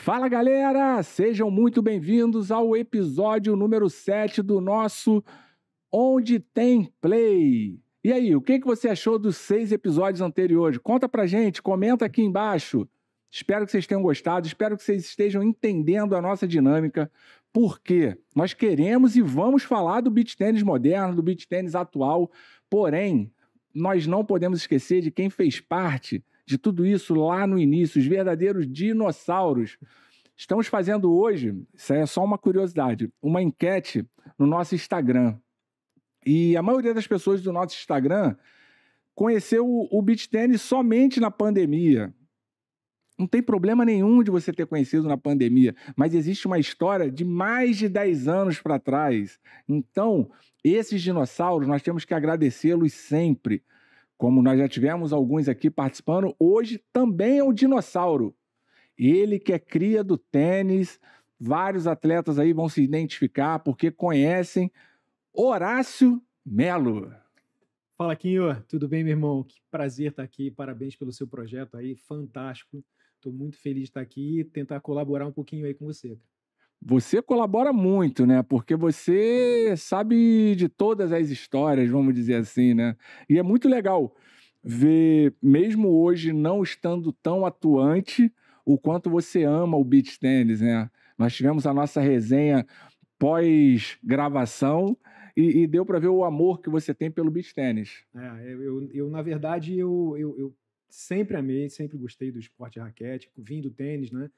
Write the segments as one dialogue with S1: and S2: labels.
S1: Fala galera, sejam muito bem-vindos ao episódio número 7 do nosso Onde Tem Play. E aí, o que, que você achou dos seis episódios anteriores? Conta pra gente, comenta aqui embaixo. Espero que vocês tenham gostado, espero que vocês estejam entendendo a nossa dinâmica, porque nós queremos e vamos falar do beach tênis moderno, do beach tênis atual, porém, nós não podemos esquecer de quem fez parte de tudo isso lá no início, os verdadeiros dinossauros. Estamos fazendo hoje, isso é só uma curiosidade, uma enquete no nosso Instagram. E a maioria das pessoas do nosso Instagram conheceu o, beat tennis somente na pandemia. Não tem problema nenhum de você ter conhecido na pandemia, mas existe uma história de mais de 10 anos para trás. Então, esses dinossauros, nós temos que agradecê-los sempre como nós já tivemos alguns aqui participando, hoje também é o dinossauro. Ele que é cria do tênis, vários atletas aí vão se identificar porque conhecem Horácio Melo. Fala,
S2: Quinho. Tudo bem, meu irmão? Que prazer estar tá aqui. Parabéns pelo seu projeto aí, fantástico. Estou muito feliz de estar tá aqui e tentar colaborar um pouquinho aí com você.
S1: Você colabora muito, né? Porque você uhum. sabe de todas as histórias, vamos dizer assim, né? E é muito legal ver, mesmo hoje não estando tão atuante, o quanto você ama o beach tennis, né? Nós tivemos a nossa resenha pós-gravação e, e, deu para ver o amor que você tem pelo beach tennis.
S2: É, eu, eu, na verdade, eu, eu, eu sempre amei, sempre gostei do esporte raquete, vim do tênis, né?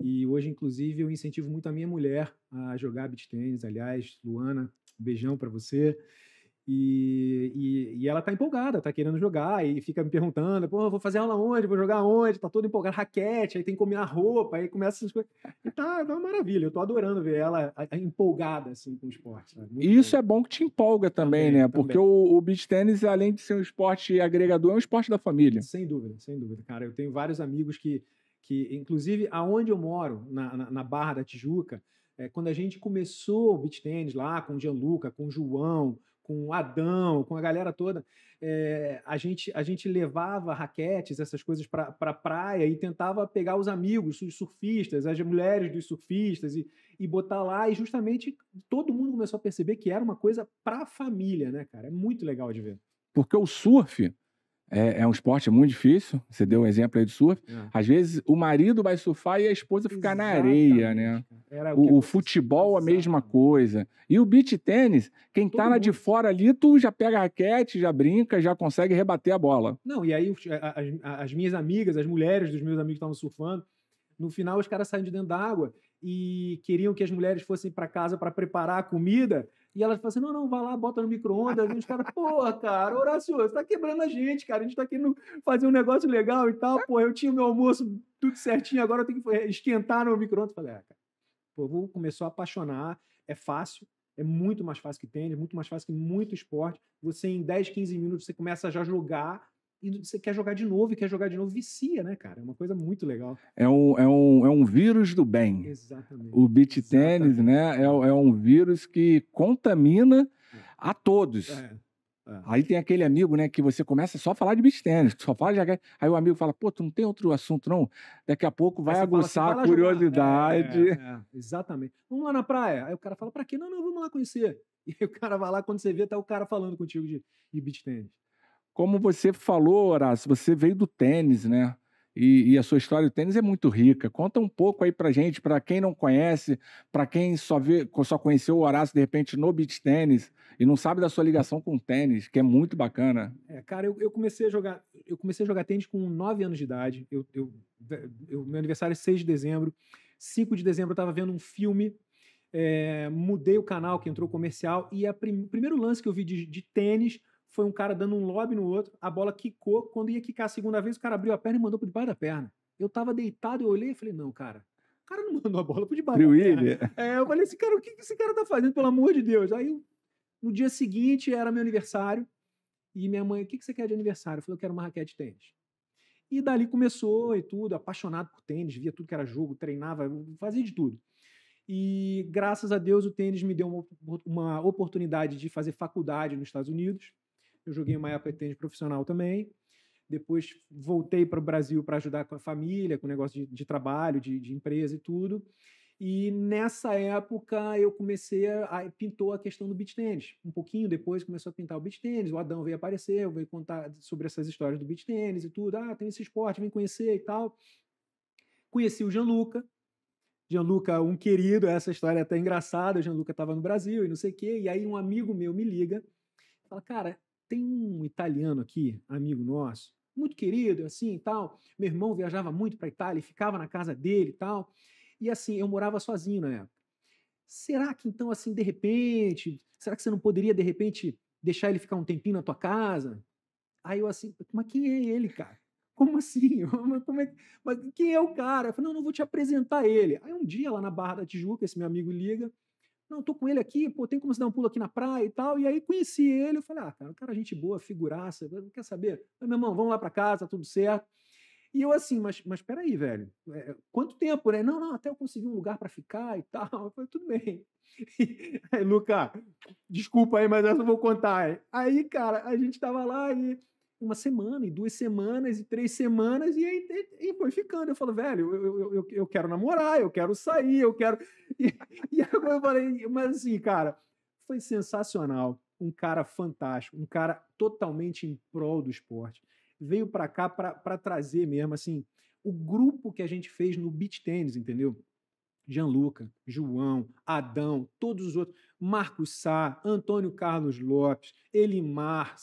S2: E hoje, inclusive, eu incentivo muito a minha mulher a jogar beach tênis. Aliás, Luana, um beijão para você. E, e, e, ela tá empolgada, tá querendo jogar e fica me perguntando: pô, vou fazer aula onde? Vou jogar onde? Tá toda empolgada,
S1: raquete,
S2: aí tem que combinar roupa, aí começa essas coisas. E tá, tá uma maravilha, eu tô adorando ver ela empolgada assim com o esporte.
S1: E isso bom. é bom que te empolga também, também né? Também. Porque o, o beach tênis, além de ser um esporte agregador, é um esporte da família. Sem dúvida, sem dúvida, cara. Eu tenho vários amigos que
S2: que inclusive aonde eu moro, na, na, na Barra da Tijuca, é, quando a gente começou o beach tennis lá com o Gianluca, com o João, com o Adão, com a galera toda, é, a, gente, a gente levava raquetes, essas coisas para pra praia e tentava pegar os amigos, os surfistas, as mulheres dos surfistas e, e botar lá. E justamente todo mundo começou a perceber que era uma coisa para a família, né, cara? É muito legal de ver.
S1: Porque o surf é, é, um esporte muito difícil. Você deu um exemplo aí do surf. É. Às vezes o marido vai surfar e a esposa fica Exatamente. na areia, né? O, o, futebol, a mesma coisa. E o beach tênis, quem Todo tá lá de fora ali, tu já pega a raquete, já brinca, já consegue rebater a bola.
S2: Não, e aí as, as minhas amigas, as mulheres dos meus amigos que estavam surfando, no final os caras saem de dentro da água e queriam que as mulheres fossem para casa para preparar a comida e ela fala assim: não, não, vai lá, bota no micro-ondas. E os caras, porra, cara, Horácio, você tá quebrando a gente, cara. A gente tá querendo fazer um negócio legal e tal. Pô, eu tinha meu almoço tudo certinho, agora eu tenho que eh, esquentar no micro-ondas. Falei, é, cara, pô, vou começar a apaixonar. É fácil, é muito mais fácil que tênis, muito mais fácil que muito esporte. Você, em 10, 15 minutos, você começa a já jogar e você quer jogar de novo e quer jogar de novo, vicia, né, cara? É uma coisa muito legal.
S1: É um, é um, é um vírus do bem. Exatamente. O beat tênis, né, é, é um vírus que contamina a todos. É. É. Aí tem aquele amigo, né, que você começa só a falar de beach tennis, só fala de... Aí o amigo fala, pô, tu não tem outro assunto, não? Daqui a pouco vai aguçar fala, a curiosidade. É, é, exatamente. Vamos lá na praia.
S2: Aí o cara fala, pra quê? Não, não, vamos lá conhecer. E o cara vai lá, quando você vê, tá o cara falando contigo de, de beach tennis.
S1: Como você falou, Horácio, você veio do tênis, né? E, e, a sua história do tênis é muito rica. Conta um pouco aí pra gente, para quem não conhece, para quem só, vê, só conheceu o Horácio de repente no beach tênis e não sabe da sua ligação com o tênis, que é muito bacana.
S2: É, cara, eu, eu comecei a jogar, eu comecei a jogar tênis com 9 anos de idade. Eu, eu, eu meu aniversário é 6 de dezembro. 5 de dezembro eu tava vendo um filme, é, mudei o canal que entrou comercial, e o prim, primeiro lance que eu vi de, de tênis foi um cara dando um lobby no outro, a bola quicou, quando ia quicar a segunda vez, o cara abriu a perna e mandou de debaixo da perna. Eu tava deitado, eu olhei e falei, não, cara, o cara não mandou a bola pro debaixo baixo da perna. É, eu falei, esse cara, o que esse cara tá fazendo, pelo amor de Deus? Aí, no dia seguinte, era meu aniversário, e minha mãe, o que, que você quer de aniversário? Eu falei, eu quero uma raquete de tênis. E dali começou e tudo, apaixonado por tênis, via tudo que era jogo, treinava, fazia de tudo. E graças a Deus o tênis me deu uma, uma oportunidade de fazer faculdade nos Estados Unidos eu joguei uma época de tênis profissional também. Depois voltei para o Brasil para ajudar com a família, com o negócio de, de trabalho, de, de, empresa e tudo. E nessa época eu comecei a, pintou a questão do beach tênis. Um pouquinho depois começou a pintar o beach tênis. O Adão veio aparecer, veio contar sobre essas histórias do beach tênis e tudo. Ah, tem esse esporte, vem conhecer e tal. Conheci o Gianluca, Gianluca, um querido, essa história é até engraçada. o Gianluca estava no Brasil e não sei o quê. E aí um amigo meu me liga, fala, cara, tem um italiano aqui, amigo nosso, muito querido, assim e tal. Meu irmão viajava muito para Itália e ficava na casa dele e tal. E assim, eu morava sozinho na época. Será que então, assim, de repente, será que você não poderia, de repente, deixar ele ficar um tempinho na tua casa? Aí eu assim, mas quem é ele, cara? Como assim? Como é... Mas quem é o cara? Eu falei, não, não vou te apresentar ele. Aí um dia, lá na Barra da Tijuca, esse meu amigo liga não, tô com ele aqui, pô, tem como você dar um pulo aqui na praia e tal. E aí conheci ele, eu falei, ah, cara, cara gente boa, figuraça, quer saber? Falei, meu irmão, vamos lá para casa, tudo certo. E eu assim, mas, mas peraí, velho, é, é quanto tempo, né? Não, não, até eu consegui um lugar para ficar e tal. Eu falei, tudo bem. aí, Luca, desculpa aí, mas eu vou contar. Aí, cara, a gente tava lá e uma semana, e duas semanas, e três semanas, e aí e, e foi ficando. Eu falo, velho, eu, eu, eu, eu, quero namorar, eu quero sair, eu quero. E, e agora eu falei, mas assim, cara, foi sensacional. Um cara fantástico, um cara totalmente em prol do esporte. Veio para cá para trazer mesmo, assim, o grupo que a gente fez no beach tênis, entendeu? Gianluca, João, Adão, todos os outros, Marcos Sá, Antônio Carlos Lopes, Elimar,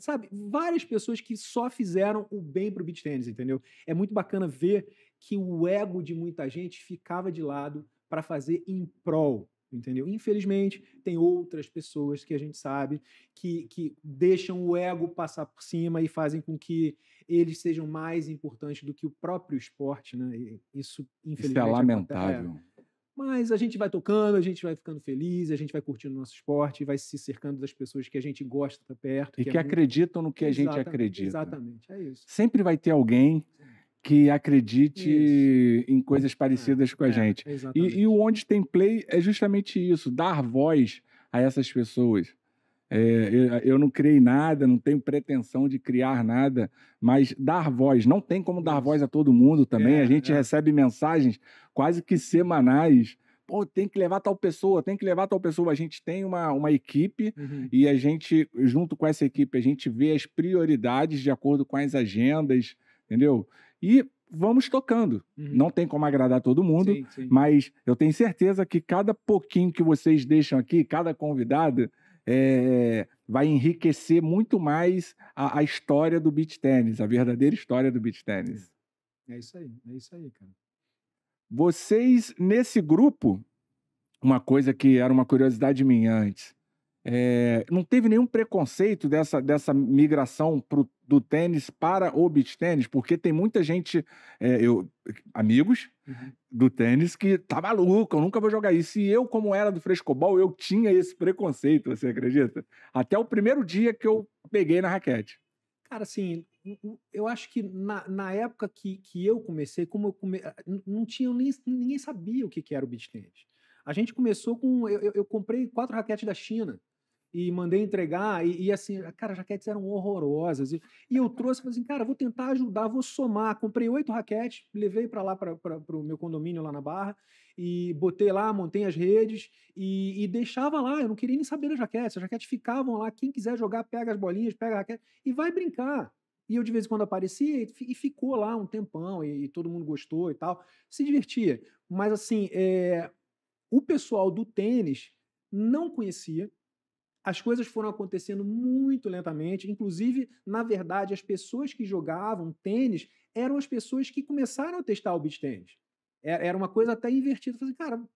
S2: sabe, várias pessoas que só fizeram o bem para o beat tênis, entendeu? É muito bacana ver que o ego de muita gente ficava de lado para fazer em prol, entendeu? Infelizmente, tem outras pessoas que a gente sabe que, que deixam o ego passar por cima e fazem com que eles sejam mais importantes do que o próprio esporte, né? Isso, infelizmente. Isso é lamentável. É. Mas a gente vai tocando, a gente vai ficando feliz, a gente vai curtindo o nosso esporte, vai se cercando das pessoas que a gente gosta tá perto. E que, é que é acreditam muito... no que a gente acredita. Exatamente, é isso.
S1: Sempre vai ter alguém que acredite isso. em coisas é, parecidas é, com a é, gente. E, e o Onde Tem Play é justamente isso, dar voz a essas pessoas. É, eu não criei nada, não tenho pretensão de criar nada, mas dar voz, não tem como dar voz a todo mundo também. É, a gente é. recebe mensagens quase que semanais. Pô, tem que levar tal pessoa, tem que levar tal pessoa. A gente tem uma, uma equipe uhum. e a gente, junto com essa equipe, a gente vê as prioridades de acordo com as agendas, entendeu? E vamos tocando. Uhum. Não tem como agradar todo mundo, sim, sim. mas eu tenho certeza que cada pouquinho que vocês deixam aqui, cada convidado, é, vai enriquecer muito mais a, a história do beach tênis, a verdadeira história do beach tênis.
S2: É. é isso aí, é isso
S1: aí, cara. Vocês, nesse grupo, uma coisa que era uma curiosidade minha antes, é, não teve nenhum preconceito dessa, dessa migração pro, do tênis para o beach tênis, porque tem muita gente, é, eu, amigos uhum. do tênis, que tá maluco, eu nunca vou jogar isso. E eu, como era do frescobol, eu tinha esse preconceito, você acredita? Até o primeiro dia que eu peguei na raquete.
S2: Cara, assim, eu acho que na, na época que, que eu comecei, como eu come... Ah, não tinha nem, ninguém sabia o que, que era o beach tênis. A gente começou com. Eu, eu comprei quatro raquetes da China e mandei entregar, e, e assim, cara, as raquetes eram horrorosas. E, e eu trouxe, falei assim, cara, vou tentar ajudar, vou somar. Comprei oito raquetes, levei para lá, para o meu condomínio lá na Barra, e botei lá, montei as redes, e, e deixava lá, eu não queria nem saber das raquetes. As raquetes ficavam lá, quem quiser jogar, pega as bolinhas, pega a raquete, e vai brincar. E eu de vez em quando aparecia e, e ficou lá um tempão, e, e, todo mundo gostou e tal, se divertia. Mas assim, é, o pessoal do tênis não conhecia, as coisas foram acontecendo muito lentamente. Inclusive, na verdade, as pessoas que jogavam tênis eram as pessoas que começaram a testar o beat tênis. É, era uma coisa até invertida. falei, assim, cara, o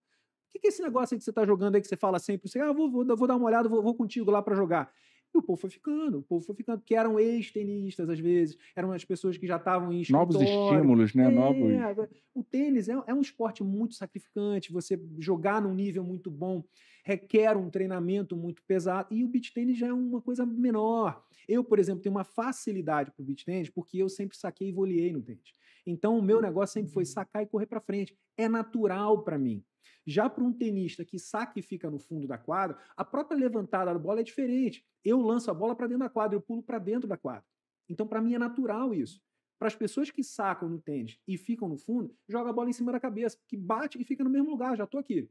S2: que é esse negócio aí que você está jogando aí que você fala sempre? Você, ah, vou, vou, vou dar uma olhada, vou, vou contigo lá para jogar. E o povo foi ficando, o povo foi ficando, que eram ex-tenistas às vezes, eram as pessoas que já estavam em Novos estímulos, né? É, Novos. O tênis é, é, um esporte muito sacrificante, você jogar num nível muito bom requer um treinamento muito pesado e o beach tennis já é uma coisa menor. Eu, por exemplo, tenho uma facilidade para o beach tennis porque eu sempre saquei e voliei no tênis. Então, o meu negócio sempre foi uhum. sacar e correr para frente. É natural para mim. Já para um tenista que saca e fica no fundo da quadra, a própria levantada da bola é diferente. Eu lanço a bola para dentro da quadra, eu pulo para dentro da quadra. Então, para mim, é natural isso. Para as pessoas que sacam no tênis e ficam no fundo, joga a bola em cima da cabeça, que bate e fica no mesmo lugar, já estou aqui.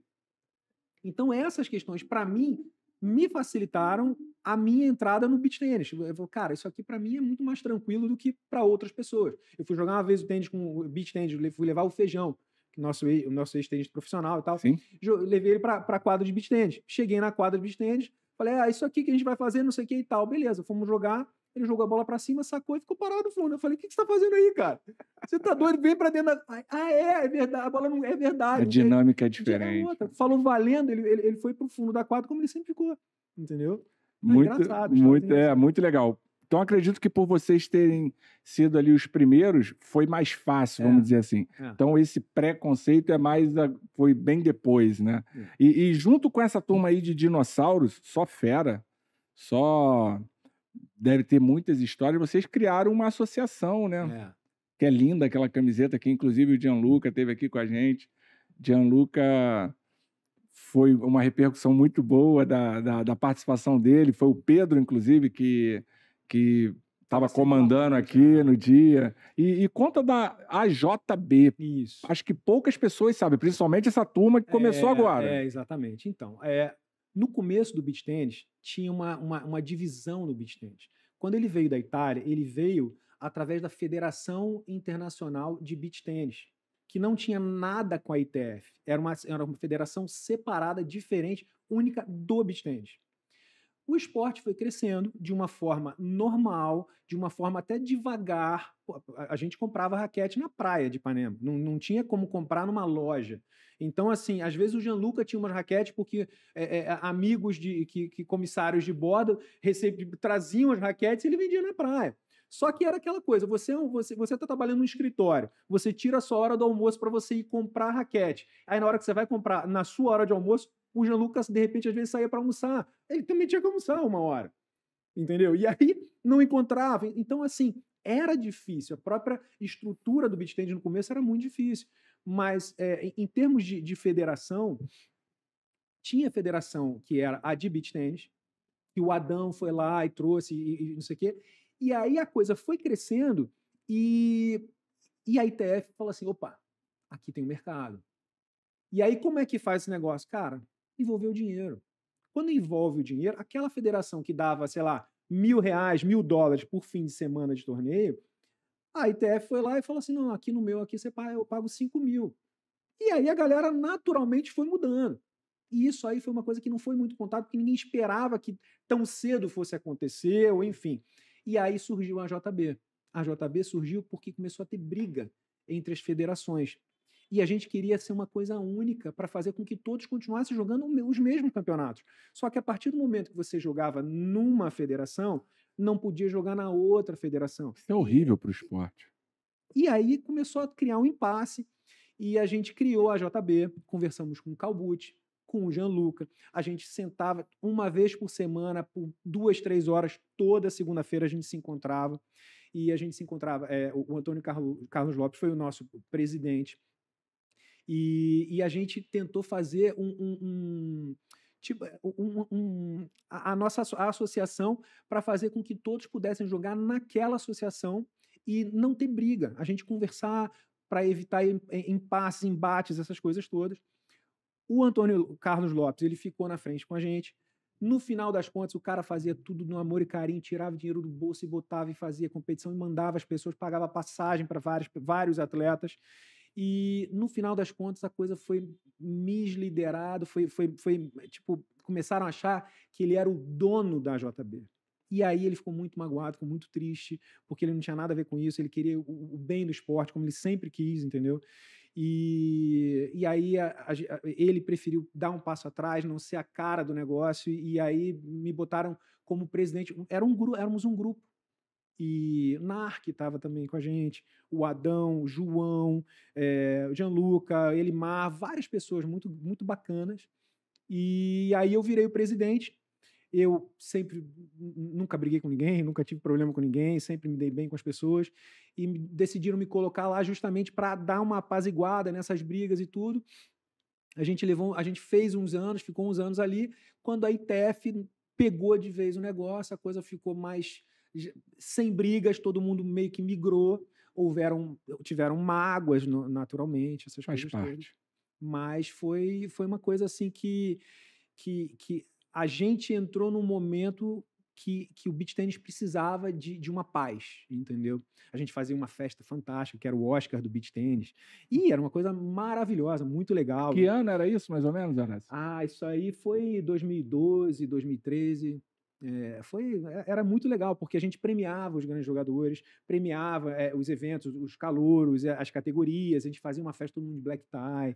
S2: Então, essas questões, para mim, me facilitaram a minha entrada no beach tênis. Eu falei, cara, isso aqui para mim é muito mais tranquilo do que para outras pessoas. Eu fui jogar uma vez o tênis com o beach tênis, fui levar o feijão, nosso, o nosso ex-tênis profissional e tal. Sim. Levei ele para a quadra de beach tênis. Cheguei na quadra de beach tênis, falei, ah, isso aqui que a gente vai fazer, não sei o que e tal. Beleza, fomos jogar. Ele jogou a bola para cima, sacou e ficou parado no Eu falei, o que, que você tá fazendo aí, cara? Você tá doido? Vem pra dentro. Da... Ah, é, é verdade. A bola não é verdade. A
S1: dinâmica é diferente.
S2: Falou valendo, ele, ele, ele foi pro fundo da quadra como ele sempre ficou. Entendeu? É muito,
S1: é, muito legal. Então acredito que por vocês terem sido ali os primeiros, foi mais fácil, é. vamos dizer assim. É. Então esse preconceito é mais a, foi bem depois, né? É. E, e, junto com essa turma aí de dinossauros, só fera, só deve ter muitas histórias. Vocês criaram uma associação, né? É. Que é linda aquela camiseta que, inclusive, o Gianluca teve aqui com a gente. Gianluca foi uma repercussão muito boa da, da, da participação dele. Foi o Pedro, inclusive, que que estava comandando aqui né? no dia. E, e, conta da AJB. Isso. Acho que poucas pessoas sabem, principalmente essa turma que começou é, agora. É,
S2: exatamente. Então, é, no começo do beach tennis, tinha uma, uma, uma divisão no beach tennis. Quando ele veio da Itália, ele veio através da Federação Internacional de Beach Tennis, que não tinha nada com a ITF. Era uma, era uma federação separada, diferente, única do beach tennis o esporte foi crescendo de uma forma normal, de uma forma até devagar. A gente comprava raquete na praia de Ipanema, não, não tinha como comprar numa loja. Então, assim, às vezes o Gianluca tinha umas raquetes porque é, é, amigos de que, que comissários de bordo recebe, traziam as raquetes e ele vendia na praia. Só que era aquela coisa, você é você você está trabalhando no escritório, você tira a sua hora do almoço para você ir comprar raquete. Aí na hora que você vai comprar, na sua hora de almoço, o Jean Lucas, de repente, às vezes saía para almoçar. Ele também tinha que almoçar uma hora. Entendeu? E aí não encontrava. Então, assim, era difícil. A própria estrutura do BitTend no começo era muito difícil. Mas, é, em termos de, de, federação, tinha federação que era a de BitTend que o Adão foi lá e trouxe e, e não sei o quê. E aí a coisa foi crescendo e, e a ITF falou assim: opa, aqui tem um mercado. E aí como é que faz esse negócio? Cara, envolveu o dinheiro. Quando envolve o dinheiro, aquela federação que dava, sei lá, mil reais, mil dólares por fim de semana de torneio, a ITF foi lá e falou assim: não, aqui no meu aqui você paga, eu pago cinco mil. E aí a galera naturalmente foi mudando. E isso aí foi uma coisa que não foi muito contada, porque ninguém esperava que tão cedo fosse acontecer, ou enfim. E aí surgiu a JB. A JB surgiu porque começou a ter briga entre as federações. E a gente queria ser uma coisa única para fazer com que todos continuassem jogando os mesmos campeonatos. Só que a partir do momento que você jogava numa federação, não podia jogar na outra federação.
S1: Isso é horrível para o esporte.
S2: E aí começou a criar um impasse e a gente criou a JB, conversamos com o Calbute, com o Jean Lucas. a gente sentava uma vez por semana, por duas, três horas, toda segunda-feira a gente se encontrava e a gente se encontrava, é, o Antônio Carlos Lopes foi o nosso presidente, e, e a gente tentou fazer um, um, um tipo, um, um, a, nossa associação para fazer com que todos pudessem jogar naquela associação e não ter briga. A gente conversar para evitar impasses, embates, essas coisas todas. O Antônio Carlos Lopes, ele ficou na frente com a gente. No final das contas, o cara fazia tudo no amor e carinho, tirava dinheiro do bolso e botava e fazia competição e mandava as pessoas, pagava passagem para vários atletas. E no final das contas a coisa foi misliderado, foi, foi, foi tipo, começaram a achar que ele era o dono da JB. E aí ele ficou muito magoado, ficou muito triste, porque ele não tinha nada a ver com isso, ele queria o, o bem do esporte, como ele sempre quis, entendeu? E, e aí a, a, ele preferiu dar um passo atrás, não ser a cara do negócio, e, aí me botaram como presidente. Era um, éramos um grupo e Narc estava também com a gente, o Adão, o João, é, o Gianluca, Elimar, várias pessoas muito, muito bacanas. E aí eu virei o presidente. Eu sempre nunca briguei com ninguém, nunca tive problema com ninguém, sempre me dei bem com as pessoas e decidiram me colocar lá justamente para dar uma apaziguada nessas brigas e tudo. A gente levou, a gente fez uns anos, ficou uns anos ali, quando a ITF pegou de vez o negócio, a coisa ficou mais sem brigas, todo mundo meio que migrou, houveram, tiveram mágoas naturalmente, essas Faz coisas. Parte. Mas foi, foi uma coisa assim que, que, que a gente entrou num momento que, que o beat tênis precisava de, de uma paz, entendeu? A gente fazia uma festa fantástica, que era o Oscar do beat tênis. E era uma coisa maravilhosa, muito legal. Que ano era isso, mais ou menos, Aras? Ah, isso aí foi 2012, 2013. É, foi, é, era muito legal, porque a gente premiava os grandes jogadores, premiava é, os eventos, os calouros, é, as categorias, a gente fazia uma festa todo mundo de black tie.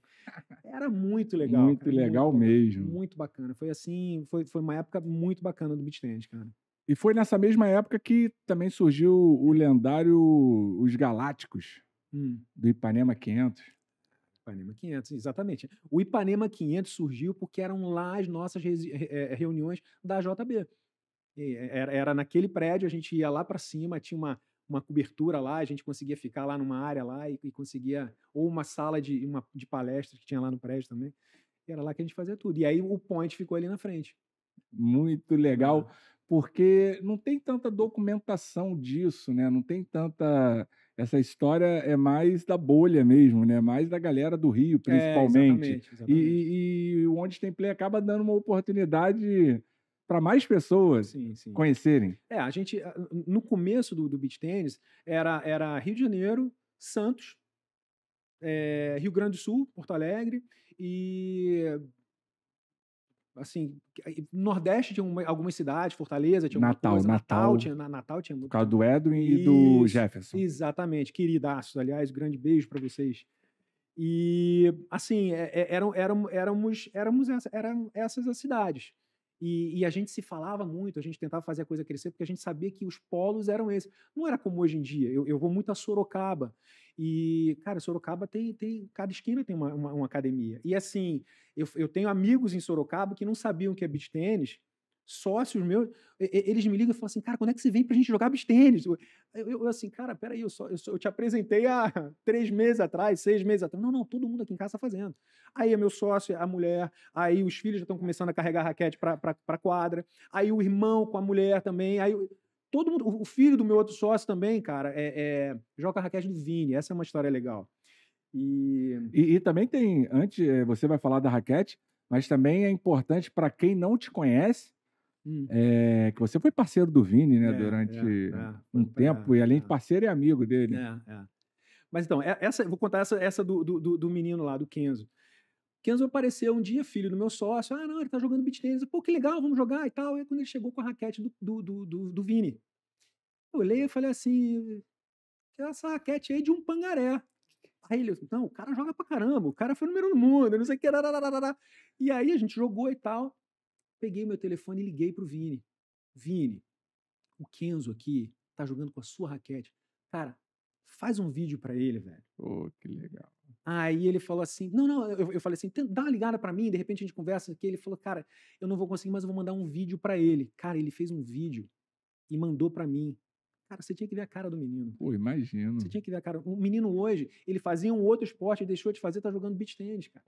S2: Era muito legal. Muito cara, legal muito, mesmo. Muito bacana. Foi assim, foi, foi uma época muito bacana do beat tennis, cara.
S1: E foi nessa mesma época que também surgiu o lendário Os Galácticos, hum. do Ipanema 500.
S2: Ipanema 500, exatamente. O Ipanema 500 surgiu porque eram lá as nossas é, reuniões da JB. Eh, era, era naquele prédio, a gente ia lá para cima, tinha uma, uma cobertura lá, a gente conseguia ficar lá numa área lá e, e conseguia. Ou uma sala de, uma, de palestra que tinha lá no prédio também. Era lá que a gente fazia tudo. E aí o point ficou ali na
S1: frente. Muito legal, porque não tem tanta documentação disso, né? Não tem tanta. Essa história é mais da bolha mesmo, né? Mais da galera do Rio, é, principalmente. É, exatamente, exatamente. E, e, e o Onde Tem Play acaba dando uma oportunidade para mais pessoas sim, sim. conhecerem.
S2: É, a gente, ah, no começo do, do beach tênis, era, era Rio de Janeiro, Santos, é, Rio Grande do Sul, Porto Alegre e assim, Nordeste tinha uma, algumas cidades, Fortaleza tinha Natal, coisa, Natal, Natal tinha Natal tinha muito. Por causa
S1: do Edwin e, e do Jefferson.
S2: Exatamente, queridaços, aliás, grande beijo para vocês. E assim, é, é, eram, eram, éramos, éramos essa, eram essas as cidades. E, e, a gente se falava muito, a gente tentava fazer a coisa crescer, porque a gente sabia que os polos eram esses. Não era como hoje em dia. Eu, eu vou muito a Sorocaba. E, cara, Sorocaba tem. tem cada esquina tem uma, uma, uma academia. E assim, eu, eu tenho amigos em Sorocaba que não sabiam que é beach tênis sócios meus, eles me ligam e falam assim, cara, quando é que você vem pra gente jogar bistênis? Eu, eu, assim, cara, peraí, eu, só, eu, só, eu te apresentei há três meses atrás, seis meses atrás. Não, não, todo mundo aqui em casa tá fazendo. Aí é meu sócio, é a mulher, aí os filhos já estão começando a carregar raquete pra, pra, pra quadra, aí o irmão com a mulher também, aí... todo mundo, o filho do meu outro sócio também, cara, é, é joga raquete do Vini. Essa é uma história legal.
S1: E... e, e também tem, antes, eh, você vai falar da raquete, mas também é importante para quem não te conhece, Hum. É, que você foi parceiro do Vini, né, é, durante é, é. um tempo, e além de é. parceiro, é amigo dele. É,
S2: Mas então, essa, vou contar essa, essa do, do, do, menino lá, do Kenzo. Kenzo apareceu um dia, filho do meu sócio, ah, não, ele tá jogando beat tênis, pô, que legal, vamos jogar e tal. E aí, quando ele chegou com a raquete do, do, do, do, do Vini, eu olhei e falei assim, essa raquete aí de um pangaré. Aí ele, não, o cara joga pra caramba, o cara foi número um mundo, não sei o que, e aí a gente jogou e tal peguei meu telefone e liguei pro Vini. Vini, o Kenzo aqui tá jogando com a sua raquete. Cara, faz um vídeo para ele, velho. Oh, que legal. Aí ele falou assim: não, não, eu, eu falei assim, dá uma ligada para mim, de repente a gente conversa aqui. Ele falou, cara, eu não vou conseguir, mas eu vou mandar um vídeo para ele. Cara, ele fez um vídeo e mandou para mim. Cara, você tinha que ver a cara do menino.
S1: Pô, imagino.
S2: Você tinha que ver a cara. O menino hoje, ele fazia um outro esporte, deixou de fazer, tá jogando beach tennis, cara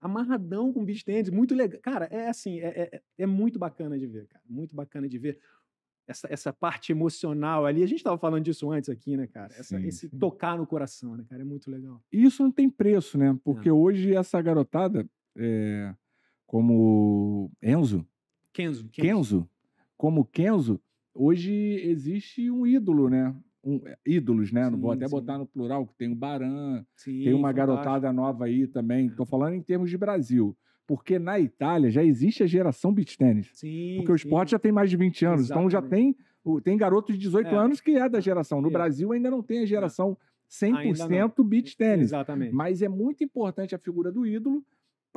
S2: amarradão com beach tennis, muito legal. Cara, é assim, é, é, é, é, muito bacana de ver, cara. Muito bacana de ver essa, essa parte emocional ali. A gente estava falando disso antes aqui, né, cara? Essa, sim, esse sim. tocar no coração, né, cara? É muito legal.
S1: E isso não tem preço, né? Porque hoje essa garotada, é, como Enzo... Kenzo. Kenzo. Kenzo como Kenzo, hoje existe um ídolo, né? um, eh, ídolos, né? Sim, Não vou até sim. botar no plural, que tem o Baran, sim, tem uma fantástico. garotada nova aí também. Estou é. falando em termos de Brasil. Porque na Itália já existe a geração beach tênis. Porque o esporte já tem mais de 20 anos. Exatamente. Então já tem, tem garotos de 18 é. anos que é da geração. No é. Brasil ainda não tem a é. geração. 100% beach tênis. Exatamente. Mas é muito importante a figura do ídolo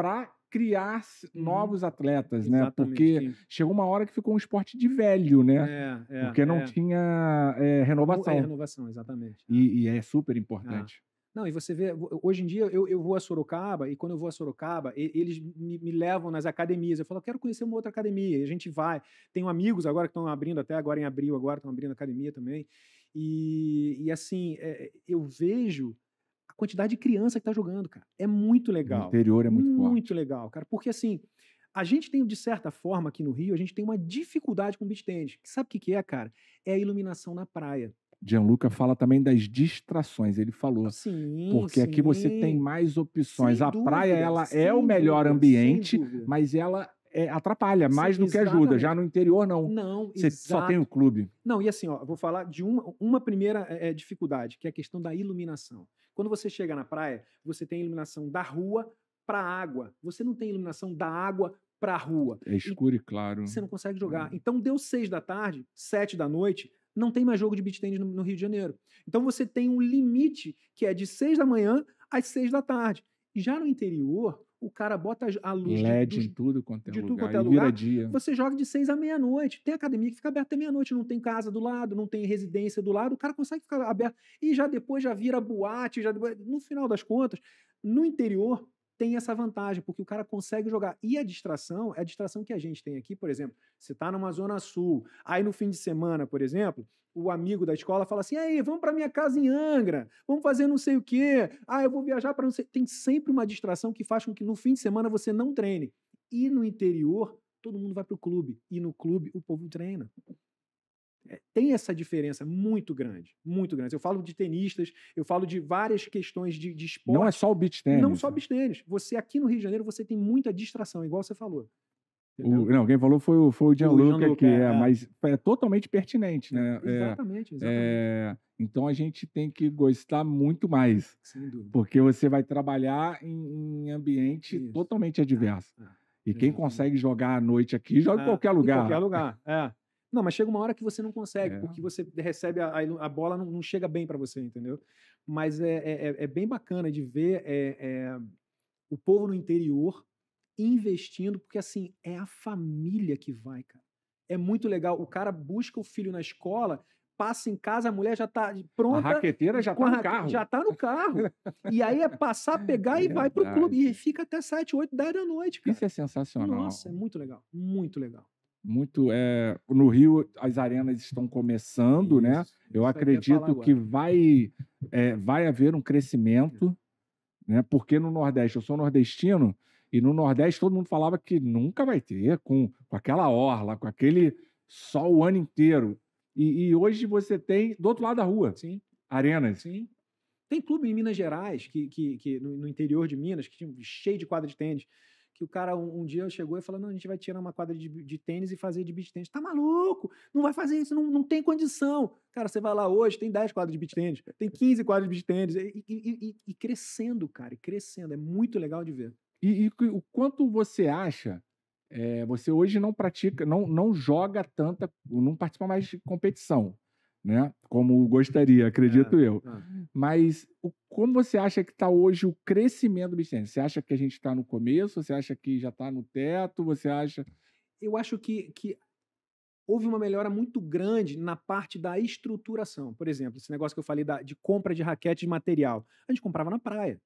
S1: para criar hum. novos atletas, né? Exatamente, né? Porque sim. chegou uma hora que ficou um esporte de velho, né? É, é, Porque não é. tinha é, é renovação. É
S2: renovação, exatamente.
S1: E, e é super importante. Ah.
S2: Não, e você vê, hoje em dia eu, eu vou a Sorocaba e quando eu vou a Sorocaba, eles me, me levam nas academias. Eu falo, eu quero conhecer uma outra academia. E a gente vai. Tenho amigos agora que estão abrindo, até agora em abril, agora estão abrindo academia também. E, e assim, é, eu vejo quantidade de criança que está jogando, cara. É muito legal. O interior é muito, muito forte. Muito legal, cara. Porque assim, a gente tem, de certa forma, aqui no Rio, a gente tem uma dificuldade com beach tennis. Sabe o que, que é, cara? É a iluminação na
S1: praia. Gianluca fala também das distrações, ele falou. Sim, porque sim. aqui você tem mais opções. Sem a dúvida, praia ela é o melhor ambiente, mas ela é, atrapalha mais do que ajuda. Já no interior não. Não, você exato. só tem o clube.
S2: Não, e assim, ó, vou falar de uma, uma primeira é, é dificuldade, que é a questão da iluminação. Quando você chega na praia, você tem iluminação da rua para a água. Você não tem iluminação da água para a rua.
S1: É escuro e claro. Você
S2: não né? consegue jogar. Então deu seis da tarde, sete da noite, não tem mais jogo de beach tennis no, no Rio de Janeiro. Então você tem um limite que é de seis da manhã às seis da tarde. Já no interior, o cara bota a luz LED de, de, em
S1: tudo quanto é de lugar, quanto é lugar dia. você
S2: joga de seis à meia-noite. Tem academia que fica aberta até meia-noite, não tem casa do lado, não tem residência do lado, o cara consegue ficar aberto. E já depois já vira boate, já no final das contas, no interior, tem essa vantagem, porque o cara consegue jogar. E a distração é a distração que a gente tem aqui, por exemplo. Você está numa zona sul, aí no fim de semana, por exemplo, o amigo da escola fala assim: aí, vamos para minha casa em Angra, vamos fazer não sei o quê, ah, eu vou viajar para não sei. Tem sempre uma distração que faz com que no fim de semana você não treine. E no interior, todo mundo vai para o clube. E no clube, o povo treina. É, tem essa diferença muito grande, muito grande. Eu falo de tenistas, eu falo de várias questões de, de esporte. Não é
S1: só o beach tênis. Não só
S2: o né? beach tênis. Você aqui no Rio de Janeiro, você tem muita distração, igual você falou.
S1: O, não, quem falou foi o, foi o Gianluca, que é, é, mas é totalmente pertinente, né? É, exatamente, é, exatamente. É, então a gente tem que gostar muito mais. Sem dúvida. Porque você vai trabalhar em, em ambiente Isso. totalmente é, adverso. e quem consegue jogar à noite aqui, joga em qualquer lugar. Em qualquer
S2: lugar, é. Não, mas chega uma hora que você não consegue, é. porque você recebe a, a bola não, não, chega bem para você, entendeu? Mas é, é, é, é, bem bacana de ver é, é, o povo no interior investindo, porque assim é a família que vai, cara. É muito legal. O cara busca o filho na escola, passa em casa, a mulher já tá pronta. A raqueteira já tá no carro. Já tá no carro. e aí é passar, pegar e Verdade. vai pro clube. E fica até 7, 8, 10 da noite, cara. Isso
S1: é sensacional. Nossa, é
S2: muito legal. Muito legal
S1: muito é, no Rio as arenas estão começando, né? isso, né? Eu acredito que vai é, vai haver um crescimento, né? Porque no Nordeste eu sou nordestino e no Nordeste todo mundo falava que nunca vai ter com, com aquela orla, com aquele sol o ano inteiro. E, e hoje você tem do outro lado da rua, sim, arenas, sim. Tem clube em Minas Gerais que, que, que
S2: no, no interior de Minas que tinha cheio de quadra de tênis que o cara um, um, dia chegou e falou: não, a gente vai tirar uma quadra de, de tênis e fazer de beat tênis. Tá maluco? Não vai fazer isso, não, não tem condição. Cara, você vai lá hoje, tem 10 quadras de beat tênis, tem 15 quadras de beat tênis, e, e, e, e, crescendo, cara,
S1: crescendo. É muito legal de ver. E, o quanto você acha? É, você hoje não pratica, não, não joga tanta, não participa mais de competição né? Como gostaria, acredito é, eu. É. Mas o, como você acha que está hoje o crescimento do business? Você acha que a gente está no começo? Você acha que já está no teto? Você acha? Eu acho que, que houve uma melhora muito grande na parte da
S2: estruturação. Por exemplo, esse negócio que eu falei da, de compra de raquete de material. A gente comprava na praia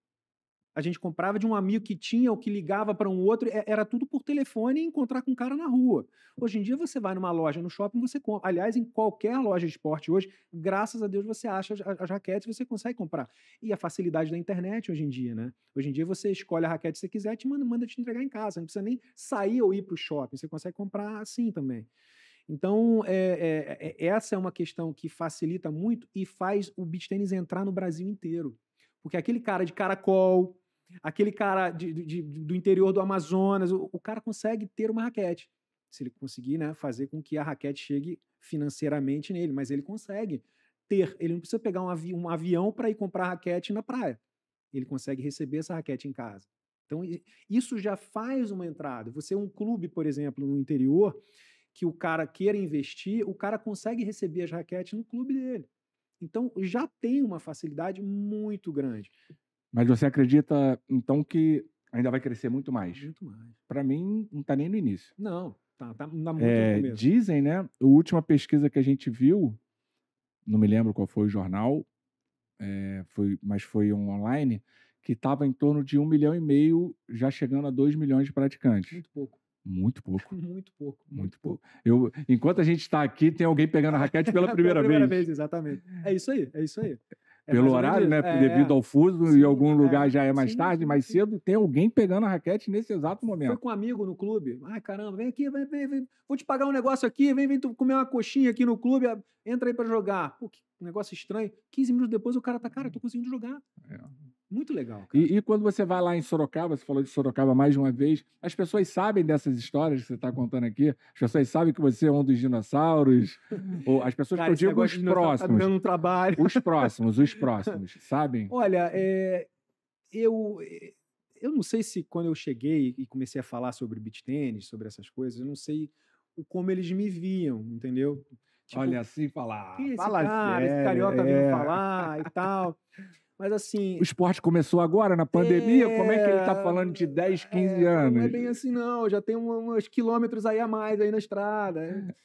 S2: a gente comprava de um amigo que tinha ou que ligava para um outro, é, era tudo por telefone e encontrar com um cara na rua. Hoje em dia você vai numa loja, no shopping, você compra. Aliás, em qualquer loja de esporte hoje, graças a Deus você acha as raquetes, você consegue comprar. E a facilidade da internet hoje em dia, né? Hoje em dia você escolhe a raquete que você quiser, te manda, manda te entregar em casa, não precisa nem sair ou ir para o shopping, você consegue comprar assim também. Então, é é, é, é, essa é uma questão que facilita muito e faz o beach tênis entrar no Brasil inteiro. Porque aquele cara de caracol, aquele cara de, de, do interior do Amazonas, o, o, cara consegue ter uma raquete. Se ele conseguir né, fazer com que a raquete chegue financeiramente nele, mas ele consegue ter. Ele não precisa pegar um, avi um avião para ir comprar raquete na praia. Ele consegue receber essa raquete em casa. Então, isso já faz uma entrada. Você é um clube, por exemplo, no interior, que o cara queira investir, o cara consegue receber as raquetes no clube dele. Então, já tem uma facilidade muito grande.
S1: Mas você acredita, então, que ainda vai crescer muito mais? Muito mais. Para mim, não está nem no início. Não,
S2: tá, tá na tá muito é, Dizem,
S1: né? A última pesquisa que a gente viu, não me lembro qual foi o jornal, é, foi, mas foi um online, que estava em torno de um milhão e meio, já chegando a dois milhões de praticantes. Muito pouco. Muito pouco. Muito pouco. Muito, pouco. Eu, enquanto a gente está aqui, tem alguém pegando a raquete pela primeira, pela primeira vez.
S2: vez. Exatamente. É isso aí, é isso aí. É pelo horário, né? É, Devido é. ao
S1: fuso, Sim, em algum lugar já é mais Sim, tarde, mais cedo, tem alguém pegando a raquete nesse exato momento. Foi
S2: com um amigo no clube. Ai, caramba, vem aqui, vem, vem, vem. Vou te pagar um negócio aqui, vem, vem tu comer uma coxinha aqui no clube, entra aí para jogar. Pô, que negócio estranho. 15 minutos depois o cara tá, cara, eu tô conseguindo jogar. É. Muito legal.
S1: E, e, quando você vai lá em Sorocaba, você falou de Sorocaba mais de uma vez, as pessoas sabem dessas histórias que você está contando aqui? As pessoas sabem que você é um dos dinossauros? ou as pessoas Cara, que eu digo os tá próximos. Tá trabalho. Os próximos, os próximos, sabem?
S2: Olha, é, eu, eh, eu não sei se quando eu cheguei e comecei a falar sobre beat tênis, sobre essas coisas, eu não sei como eles me viam, entendeu? Tipo, Olha assim, falar. Fala cara, sério, esse carioca é. veio falar e tal. Mas assim. O
S1: esporte começou agora na pandemia? É... Como é que ele está é, falando de 10, 15 é, é, anos? Não é
S2: bem assim, não. Já tem uns quilômetros aí a mais aí na estrada. Né?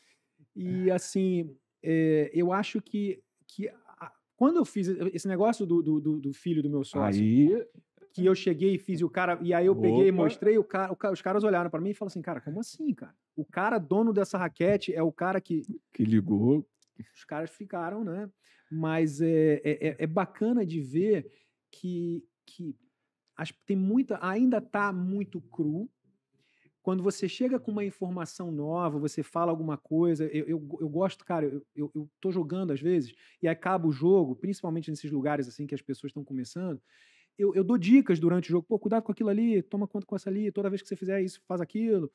S2: E assim, é, eu acho que, que a, quando eu fiz esse negócio do, do, do filho do meu sócio. Aí... Que eu cheguei e fiz o cara. E aí eu Opa. peguei e mostrei, o cara, o, os caras olharam para mim e falaram assim: cara, como assim, cara? O cara dono dessa raquete é o cara que.
S1: Que ligou.
S2: Os caras ficaram, né? Mas é, é, é, é bacana de ver que, que tem muita, ainda está muito cru. Quando você chega com uma informação nova, você fala alguma coisa. Eu, eu, eu gosto, cara, eu, eu, tô jogando às vezes e acaba o jogo, principalmente nesses lugares assim que as pessoas estão começando. Eu, eu dou dicas durante o jogo, pô, cuidado com aquilo ali, toma conta com essa ali, toda vez que você fizer isso, faz aquilo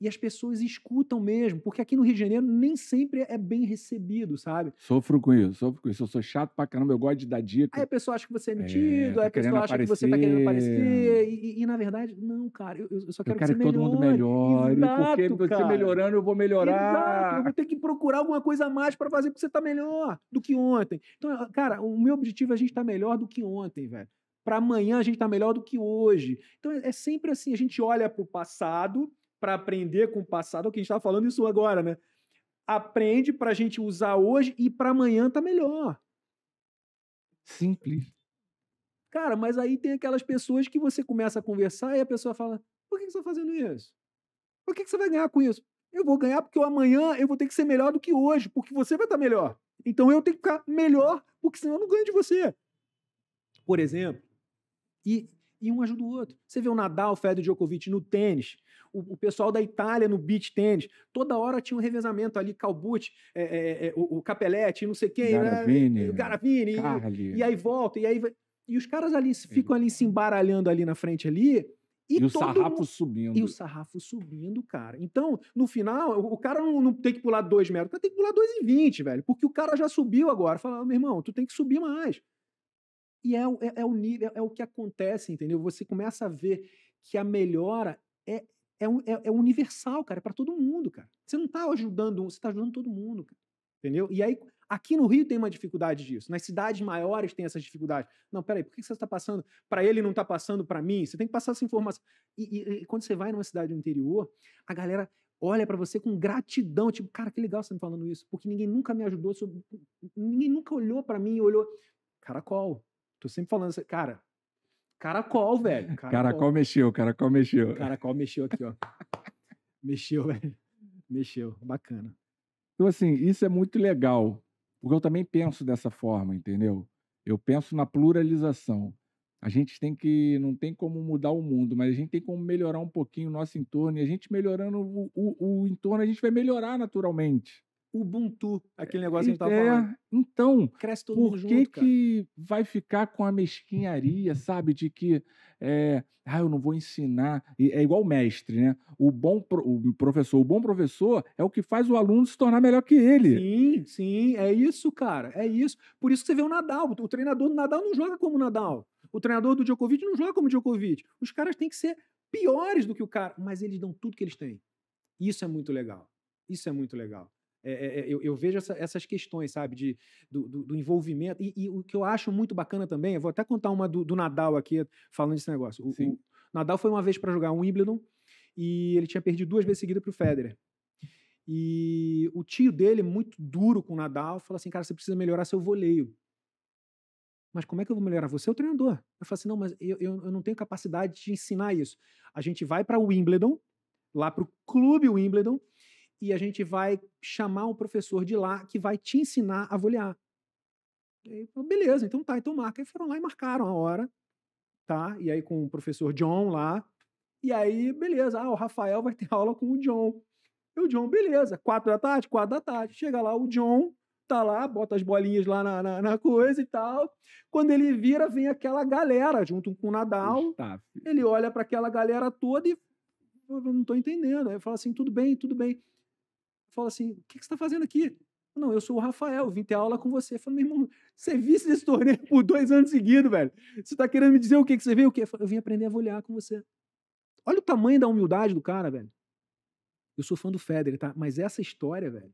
S2: e as pessoas escutam mesmo, porque aqui no Rio de Janeiro nem sempre é bem recebido, sabe?
S1: Sofro com isso, sofro com isso. Eu sou chato pra caramba, eu gosto de dar dica. Aí a pessoa acha que você é, é mentido, é, aí a pessoa acha aparecer. que você tá querendo aparecer.
S2: E, e, e, na verdade, não, cara, eu, eu só quero, eu quero que, que todo mundo
S1: melhore, Exato, porque você melhorando eu vou melhorar. Exato, eu vou ter
S2: que procurar alguma coisa a mais para fazer, porque você tá melhor do que ontem. Então, cara, o meu objetivo é a gente estar tá melhor do que ontem, velho. Para amanhã a gente tá melhor do que hoje. Então é, é sempre assim, a gente olha para o passado para aprender com o passado, que a gente estava falando isso agora, né? Aprende para a gente usar hoje e para amanhã tá melhor.
S1: Simples.
S2: Cara, mas aí tem aquelas pessoas que você começa a conversar e a pessoa fala: por que você está fazendo isso? Por que você vai ganhar com isso? Eu vou ganhar porque amanhã eu vou ter que ser melhor do que hoje, porque você vai estar tá melhor. Então eu tenho que ficar melhor, porque senão eu não ganho de você. Por exemplo. E, e um ajuda o outro. Você vê o Nadal, o Federer Djokovic no tênis, o, o pessoal da Itália no beach tênis. Toda hora tinha um revezamento ali, Calbucci, é, é, é o, o Capelletti, não sei quem, Garavini, né? Garavini, e, e, aí volta, e aí E os caras ali ficam ali se embaralhando ali na frente ali, e, e o sarrafo mundo... subindo. E o sarrafo subindo, cara. Então, no final, o cara não, não tem que pular dois metros, o cara tem que pular dois e vinte, velho. Porque o cara já subiu agora. Fala, meu irmão, tu tem que subir mais. E é, é, é o nível, é, é o que acontece, entendeu? Você começa a ver que a melhora é, é, um, é, é universal, cara, é para todo mundo, cara. Você não está ajudando um, você está ajudando todo mundo, cara. Entendeu? E aí, aqui no Rio tem uma dificuldade disso. Nas cidades maiores tem essas dificuldades. Não, peraí, por que você está passando? Para ele não está passando para mim? Você tem que passar essa informação. E, e, e, quando você vai numa cidade do interior, a galera olha para você com gratidão, tipo, cara, que legal você tá me falando isso, porque ninguém nunca me ajudou, ninguém nunca olhou para mim e olhou. Caracol, tô sempre falando, cara, Caracol, velho. Caracol, caracol
S1: mexeu, caracol mexeu. Caracol mexeu aqui, ó. mexeu,
S2: velho. Mexeu. Bacana.
S1: Então, assim, isso é muito legal, porque eu também penso dessa forma, entendeu? Eu penso na pluralização. A gente tem que, não tem como mudar o mundo, mas a gente tem como melhorar um pouquinho o nosso entorno. E a gente melhorando o, o, o entorno, a gente vai melhorar naturalmente. Ubuntu, aquele é, negócio que a gente estava é, falando. Então, Cresce todo por mundo que junto, que vai ficar com a mesquinharia, sabe, de que é, ah, eu não vou ensinar, é igual o mestre, né? O bom pro, o professor, o bom professor é o que faz o aluno se tornar melhor que ele. Sim, sim, é isso, cara, é isso. Por isso que você vê o Nadal, o treinador do Nadal não joga como o Nadal. O treinador do Djokovic não
S2: joga como o Djokovic. Os caras têm que ser piores do que o cara, mas eles dão tudo que eles têm. Isso é muito legal. Isso é muito legal. É, é, é, eu, eu, vejo essa, essas questões, sabe, de, do, do, do envolvimento. E, e, o que eu acho muito bacana também, eu vou até contar uma do, do Nadal aqui, falando desse negócio. O, o Nadal foi uma vez para jogar um Wimbledon e ele tinha perdido duas vezes seguida para o Federer. E o tio dele, muito duro com o Nadal, falou assim: cara, você precisa melhorar seu voleio. Mas como é que eu vou melhorar? Você é o treinador. Eu falei assim: não, mas eu, eu, eu não tenho capacidade de ensinar isso. A gente vai para o Wimbledon, lá para o clube Wimbledon, e a gente vai chamar um professor de lá que vai te ensinar a volear. E beleza, então tá, então marca. E foram lá e marcaram a hora, tá? E aí com o professor John lá. E aí, beleza, ah, o Rafael vai ter aula com o John. E o John, beleza, quatro da tarde, quatro da tarde. Chega lá o John, tá lá, bota as bolinhas lá na, na, na, coisa e tal. Quando ele vira, vem aquela galera junto com o Nadal. Está, ele olha para aquela galera toda e eu não tô entendendo. Aí fala assim: tudo bem, tudo bem fala assim: o que, que você está fazendo aqui? Não, eu sou o Rafael, vim ter aula com você. Eu falo, meu irmão, você é vice desse torneio né, por dois anos seguidos, velho. Você está querendo me dizer o que, que você veio? O quê? Eu, falei, eu vim aprender a volear com você. Olha o tamanho da humildade do cara, velho. Eu sou fã do Federer, tá? Mas essa história, velho,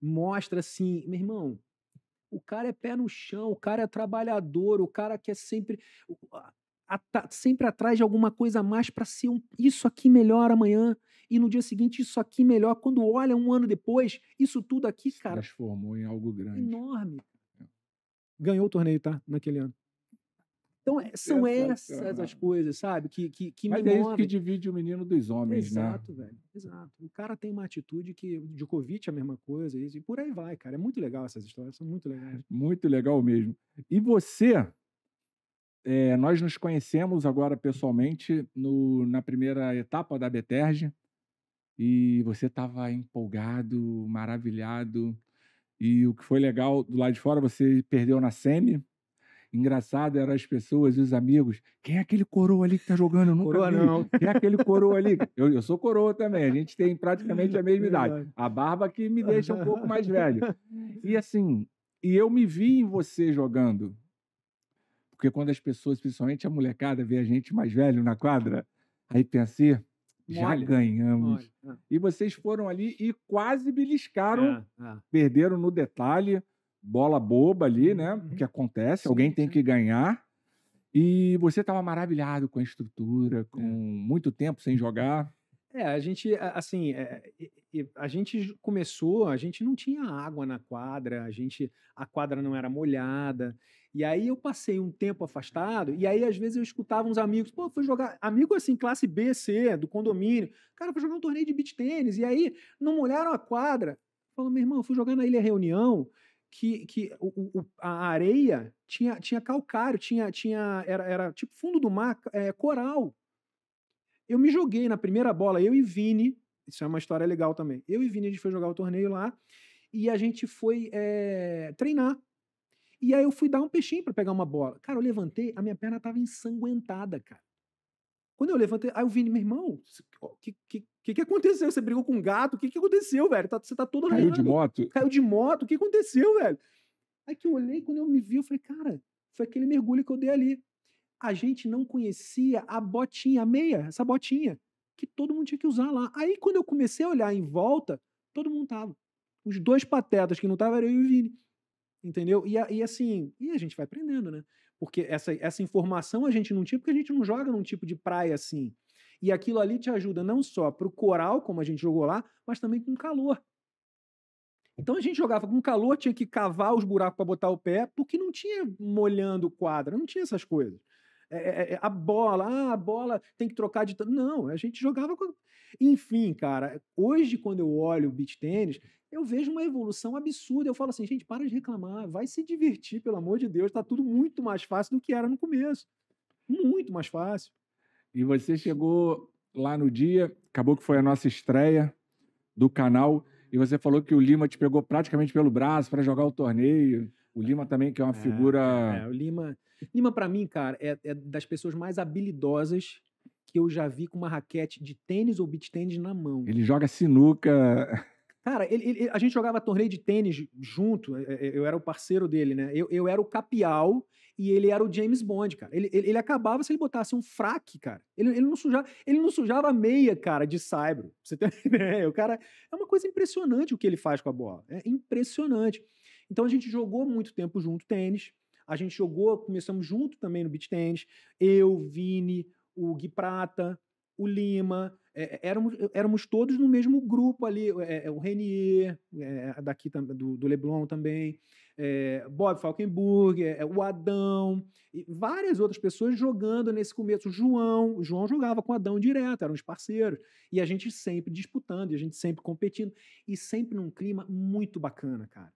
S2: mostra assim, meu irmão, o cara é pé no chão, o cara é trabalhador, o cara quer sempre sempre atrás de alguma coisa a mais para ser um, isso aqui melhor amanhã e no dia seguinte isso aqui melhor. Quando olha um ano depois, isso tudo aqui, Se cara.
S1: Transformou em algo grande.
S2: Enorme. É. Ganhou o torneio, tá? Naquele ano. Então, é, são é essas as coisas,
S1: sabe? Que, que,
S2: que Mas me é isso que
S1: divide o menino dos homens, né? Exato, né? velho.
S2: Exato. O cara tem uma atitude que. Djokovic é a mesma coisa, e por aí vai, cara. É muito legal essas histórias, são muito legais.
S1: Muito legal mesmo. E você, é, nós nos conhecemos agora pessoalmente no, na primeira etapa da Beterge e você estava empolgado, maravilhado. E o que foi legal do lado de fora, você perdeu na semi. Engraçado eram as pessoas e os amigos. Quem é aquele coroa ali que tá jogando? Eu nunca coroa vi. não. Quem é aquele coroa ali? Eu, eu sou coroa também. A gente tem praticamente a mesma idade. A barba que me deixa um pouco mais velho. E assim, e eu me vi em você jogando. Porque quando as pessoas, principalmente a molecada, vê a gente mais velho na quadra, aí pensa já Olha. ganhamos. Olha. É. E vocês foram ali e quase beliscaram, é, é. perderam no detalhe, bola boba ali, uhum, né? O uhum. Que acontece, alguém tem que ganhar. E você estava maravilhado com a estrutura, é. com é. muito tempo sem jogar.
S2: É, a gente, assim, é, a gente começou, a gente não tinha água na quadra, a gente, a quadra não era molhada. E aí eu passei um tempo afastado, e aí às vezes eu escutava uns amigos, pô, foi jogar, amigo assim, classe B, C, do condomínio, cara, foi jogar um torneio de beach tênis, e aí não molharam a quadra. Falou, meu irmão, fui jogar na Ilha Reunião, que, que o, o, a areia tinha, tinha calcário, tinha, tinha era, era tipo fundo do mar, é, coral. Eu me joguei na primeira bola, eu e Vini, isso é uma história legal também, eu e Vini, a gente foi jogar o torneio lá, e a gente foi é, treinar e aí eu fui dar um peixinho para pegar uma bola. Cara, eu levantei, a minha perna tava ensanguentada, cara. Quando eu levantei, aí eu vi, meu irmão, o que, que, que, aconteceu? Você brigou com um gato? O que, que aconteceu, velho? Tá, você tá todo Caiu arranhado. de moto? Caiu de moto, o que aconteceu, velho? Aí que eu olhei, quando eu me vi, eu falei, cara, foi aquele mergulho que eu dei ali. A gente não conhecia a botinha, a meia, essa botinha, que todo mundo tinha que usar lá. Aí quando eu comecei a olhar em volta, todo mundo tava. Os dois patetas que não tava era eu e o Vini. Entendeu? E, e assim, e a gente vai aprendendo, né? Porque essa, essa informação a gente não tinha, porque a gente não joga num tipo de praia assim. E aquilo ali te ajuda não só para o coral, como a gente jogou lá, mas também com calor. Então a gente jogava com calor, tinha que cavar os buracos para botar o pé, porque não tinha molhando o quadro, não tinha essas coisas. É é, é, é, a bola, ah, a bola tem que trocar de. Não, a gente jogava com. Enfim, cara, hoje, quando eu olho o beach tênis, eu vejo uma evolução absurda. Eu falo assim, gente, para de reclamar, vai se divertir, pelo amor de Deus, tá tudo muito mais fácil do que era no começo. Muito
S1: mais fácil. E você chegou lá no dia, acabou que foi a nossa estreia do canal, e você falou que o Lima te pegou praticamente pelo braço para jogar o torneio. O Lima também, que é uma é, figura. É, o
S2: Lima. Lima, para mim, cara, é, é das pessoas mais habilidosas que eu já vi com uma raquete de tênis ou beach tênis na mão. Ele
S1: joga sinuca.
S2: Cara, ele, ele, a gente jogava torneio de tênis junto, é, é, eu era o parceiro dele, né? Eu, eu era o capial e ele era o James Bond, cara. Ele, ele, ele acabava se ele botasse um fraque, cara. Ele, ele, não sujava, ele não sujava a meia, cara, de saibro. Você tem uma ideia? O cara. É uma coisa impressionante o que ele faz com a bola. É impressionante. Então a gente jogou muito tempo junto tênis. A gente jogou, começamos junto também no beach tênis. Eu, Vini, o Gui Prata, o Lima. É, é éramos, é, éramos todos no mesmo grupo ali. É, é o Renier, é, daqui do, do Leblon também. Bob Falkenburg, o Adão. E várias outras pessoas jogando nesse começo. O João. O João jogava com o Adão direto, eram os parceiros. E a gente sempre disputando, e a gente sempre competindo. E sempre num clima muito bacana, cara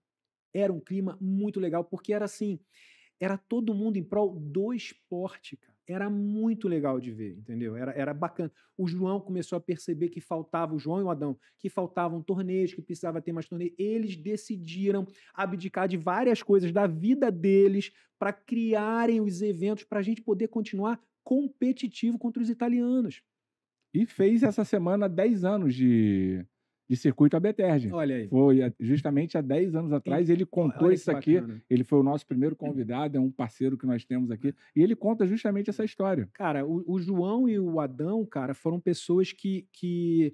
S2: era um clima muito legal, porque era assim, era todo mundo em prol do esporte, cara. Era muito legal de ver, entendeu? Era, era bacana. O João começou a perceber que faltava, o João e o Adão, que faltavam torneios, que precisava ter mais torneios. Eles decidiram abdicar de várias coisas da vida deles para criarem os eventos para a gente poder continuar
S1: competitivo contra os italianos. E fez essa semana 10 anos de de circuito a Beterge. Olha aí. Foi justamente há 10 anos atrás, e ele contou isso aqui. Bacana. Ele foi o nosso primeiro uhum. convidado, é um parceiro que nós temos aqui, e ele conta justamente essa história. Cara, o, o João e o Adão, cara, foram pessoas que, que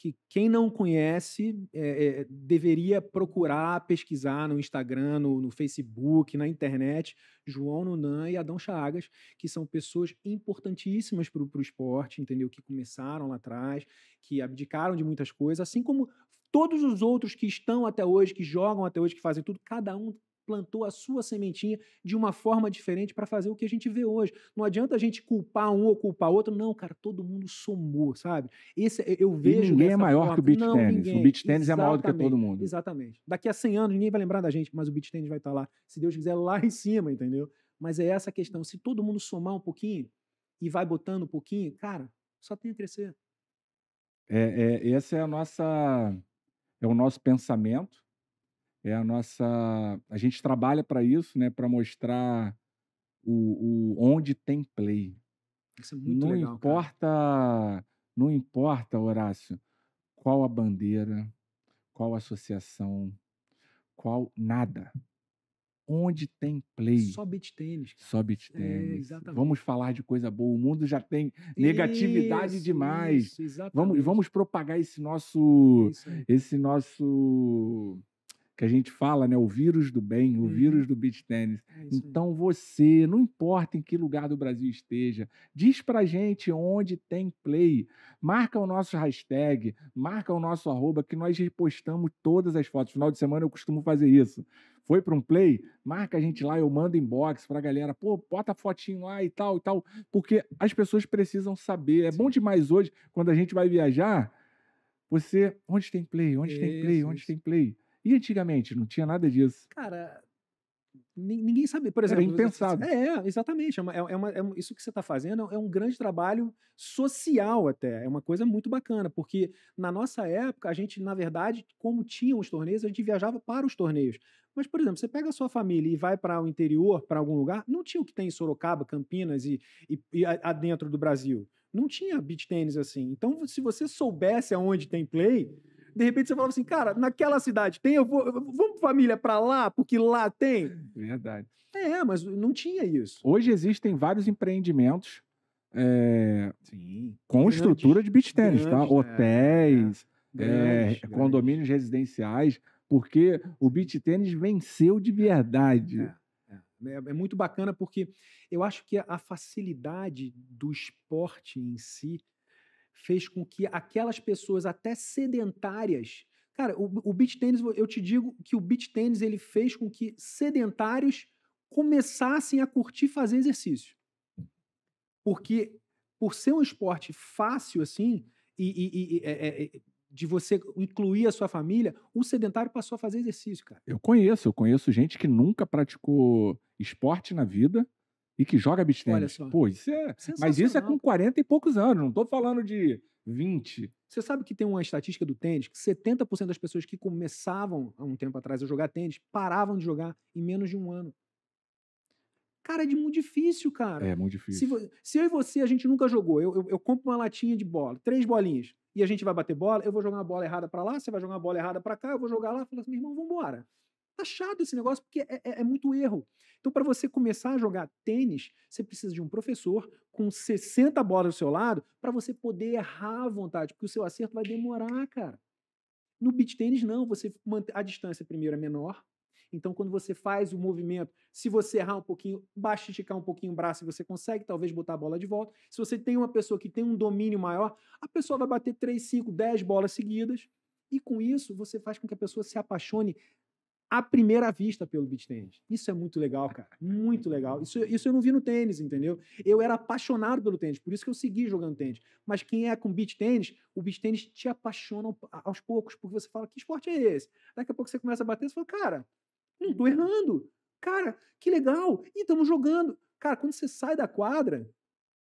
S1: que
S2: quem não conhece é, é, deveria procurar, pesquisar no Instagram, no, no, Facebook, na internet, João Nunan e Adão Chagas, que são pessoas importantíssimas para o esporte, entendeu? Que começaram lá atrás, que abdicaram de muitas coisas, assim como todos os outros que estão até hoje, que jogam até hoje, que fazem tudo, cada um plantou a sua sementinha de uma forma diferente para fazer o que a gente vê hoje. Não adianta a gente culpar um ou culpar outro. Não, cara, todo mundo somou, sabe? Esse, eu vejo. E ninguém é maior forma. que o beat tennis. O beat tennis é maior do que todo mundo. Exatamente. Daqui a 100 anos ninguém vai lembrar da gente, mas o beat tennis vai estar tá lá, se Deus quiser, lá em cima, entendeu? Mas é essa a questão. Se todo mundo somar um pouquinho e vai botando um pouquinho, cara, só tem a crescer.
S1: É, é, esse é a nossa é o nosso pensamento é a nossa. A gente trabalha para isso, né? Para mostrar o, o, onde tem play. Isso é muito não legal, importa, cara. não importa, Horácio, qual a bandeira, qual a associação, qual nada. Onde tem play? Só
S2: beat tênis. Só beat é, tênis. É, vamos
S1: falar de coisa boa. O mundo já tem negatividade isso, demais. Isso, vamos, vamos propagar esse nosso, é esse nosso que a gente fala, né? O vírus do bem, o uhum. vírus do beach tennis. É então você, não importa em que lugar do Brasil esteja, diz pra gente onde tem play, marca o nosso hashtag, marca o nosso arroba, que nós repostamos todas as fotos. Final de semana eu costumo fazer isso. Foi para um play, marca a gente lá, eu mando inbox pra galera, pô, bota fotinho lá e tal e tal, porque as pessoas precisam saber. É bom demais hoje, quando a gente vai viajar, você, onde tem play, onde isso, tem play, onde isso. tem play. E antigamente não tinha nada disso.
S2: Cara, ninguém sabia por exemplo. Era impensado. É, exatamente. É uma, é, é uma, é isso que você está fazendo é um grande trabalho social até. É uma coisa muito bacana, porque na nossa época, a gente, na verdade, como tinham os torneios, a gente viajava para os torneios. Mas, por exemplo, você pega a sua família e vai para o interior, para algum lugar, não tinha o que tem em Sorocaba, Campinas e, e, e adentro do Brasil. Não tinha beach tênis assim. Então, se você soubesse aonde tem play, de repente você falava assim, cara, naquela cidade tem, eu vou, vamos família para lá, porque lá tem. Verdade. É, mas não tinha isso.
S1: Hoje existem vários empreendimentos é, Sim. com grandes, estrutura de beach tennis, tá? grandes, tá? Hotéis, é, é grandes, é, condomínios residenciais, porque o beach tennis venceu de é, verdade. É,
S2: é. É, muito bacana porque eu acho que a facilidade do esporte em si fez com que aquelas pessoas até sedentárias. Cara, o, o beach tênis, eu te digo que o beach tênis ele fez com que sedentários começassem a curtir fazer exercício. Porque por ser um esporte fácil assim e, e, e é, é, é, de você incluir a sua família, o sedentário passou a fazer exercício, cara.
S1: Eu conheço, eu conheço gente que nunca praticou esporte na vida e que joga beach tennis. Pô, isso é. Mas isso é com 40 e poucos anos, não estou falando de 20. Você sabe que tem uma estatística
S2: do tênis que 70% das pessoas que começavam há um tempo atrás a jogar tênis paravam de jogar em menos de um ano. Cara, é de muito difícil, cara. É, muito difícil. Se, se eu e você, a gente nunca jogou, eu, eu, eu, compro uma latinha de bola, três bolinhas, e a gente vai bater bola, eu vou jogar uma bola errada para lá, você vai jogar uma bola errada para cá, eu vou jogar lá, falo assim, meu irmão, vambora. Tá chato esse negócio porque é, é, é muito erro. Então, para você começar a jogar tênis, você precisa de um professor com 60 bolas do seu lado para você poder errar à vontade, porque o seu acerto vai demorar, cara. No beat tênis, não. Você mantém a distância primeiro é menor. Então, quando você faz o movimento, se você errar um pouquinho, basta esticar um pouquinho o braço, e você consegue talvez botar a bola de volta. Se você tem uma pessoa que tem um domínio maior, a pessoa vai bater 3, 5, 10 bolas seguidas. E com isso, você faz com que a pessoa se apaixone à primeira vista pelo beach tênis. Isso é muito legal, cara. Muito legal. Isso, isso eu não vi no tênis, entendeu? Eu era apaixonado pelo tênis, por isso que eu segui jogando tênis. Mas quem é com beach tênis, o beach tênis te apaixona aos poucos, porque você fala, que esporte é esse? Daqui a pouco você começa a bater, você fala, cara, não hum, tô errando. Cara, que legal. E estamos jogando. Cara, quando você sai da quadra,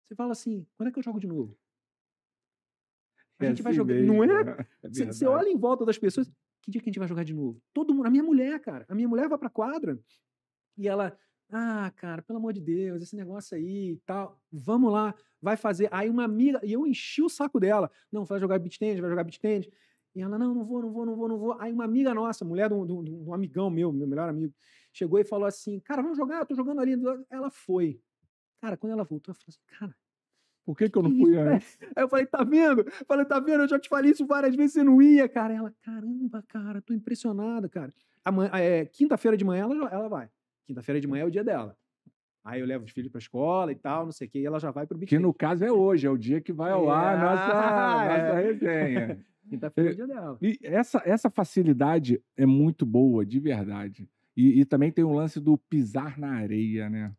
S2: você fala assim, quando é que eu jogo de novo?
S1: A é gente é assim vai jogando. Mesmo. Não é? Né? é você
S2: olha em volta das pessoas, que dia que a gente vai jogar de novo? Todo mundo, a minha mulher, cara, a minha mulher vai pra quadra e ela, ah, cara, pelo amor de Deus, esse negócio aí e tal, vamos lá, vai fazer. Aí uma amiga, e eu enchi o saco dela, não, vai jogar beat tennis, vai jogar beat tennis. E ela, não, não vou, não vou, não vou, não vou. Aí uma amiga nossa, mulher de um, de um, de um amigão meu, meu melhor amigo, chegou e falou assim, cara, vamos jogar, eu tô jogando ali. Ela foi. Cara, quando ela voltou, eu falei assim, cara, por que,
S1: que eu não fui é. antes?
S2: Aí eu falei, tá vendo? Eu falei, tá vendo? Eu já te falei isso várias vezes, você não ia, cara. Ela, caramba, cara, tô impressionada, cara. Amanhã, é, quinta-feira de manhã ela, ela vai. Quinta-feira de manhã é o dia dela. Aí eu levo os filhos pra escola e tal, não sei o quê, e ela já vai pro
S1: biquíni. Que no caso é hoje, é o dia que vai ao é, ar nossa, é. nossa resenha. Quinta-feira é o dia dela. E essa, essa facilidade é muito boa, de verdade. E, e também tem o lance do pisar na areia, né?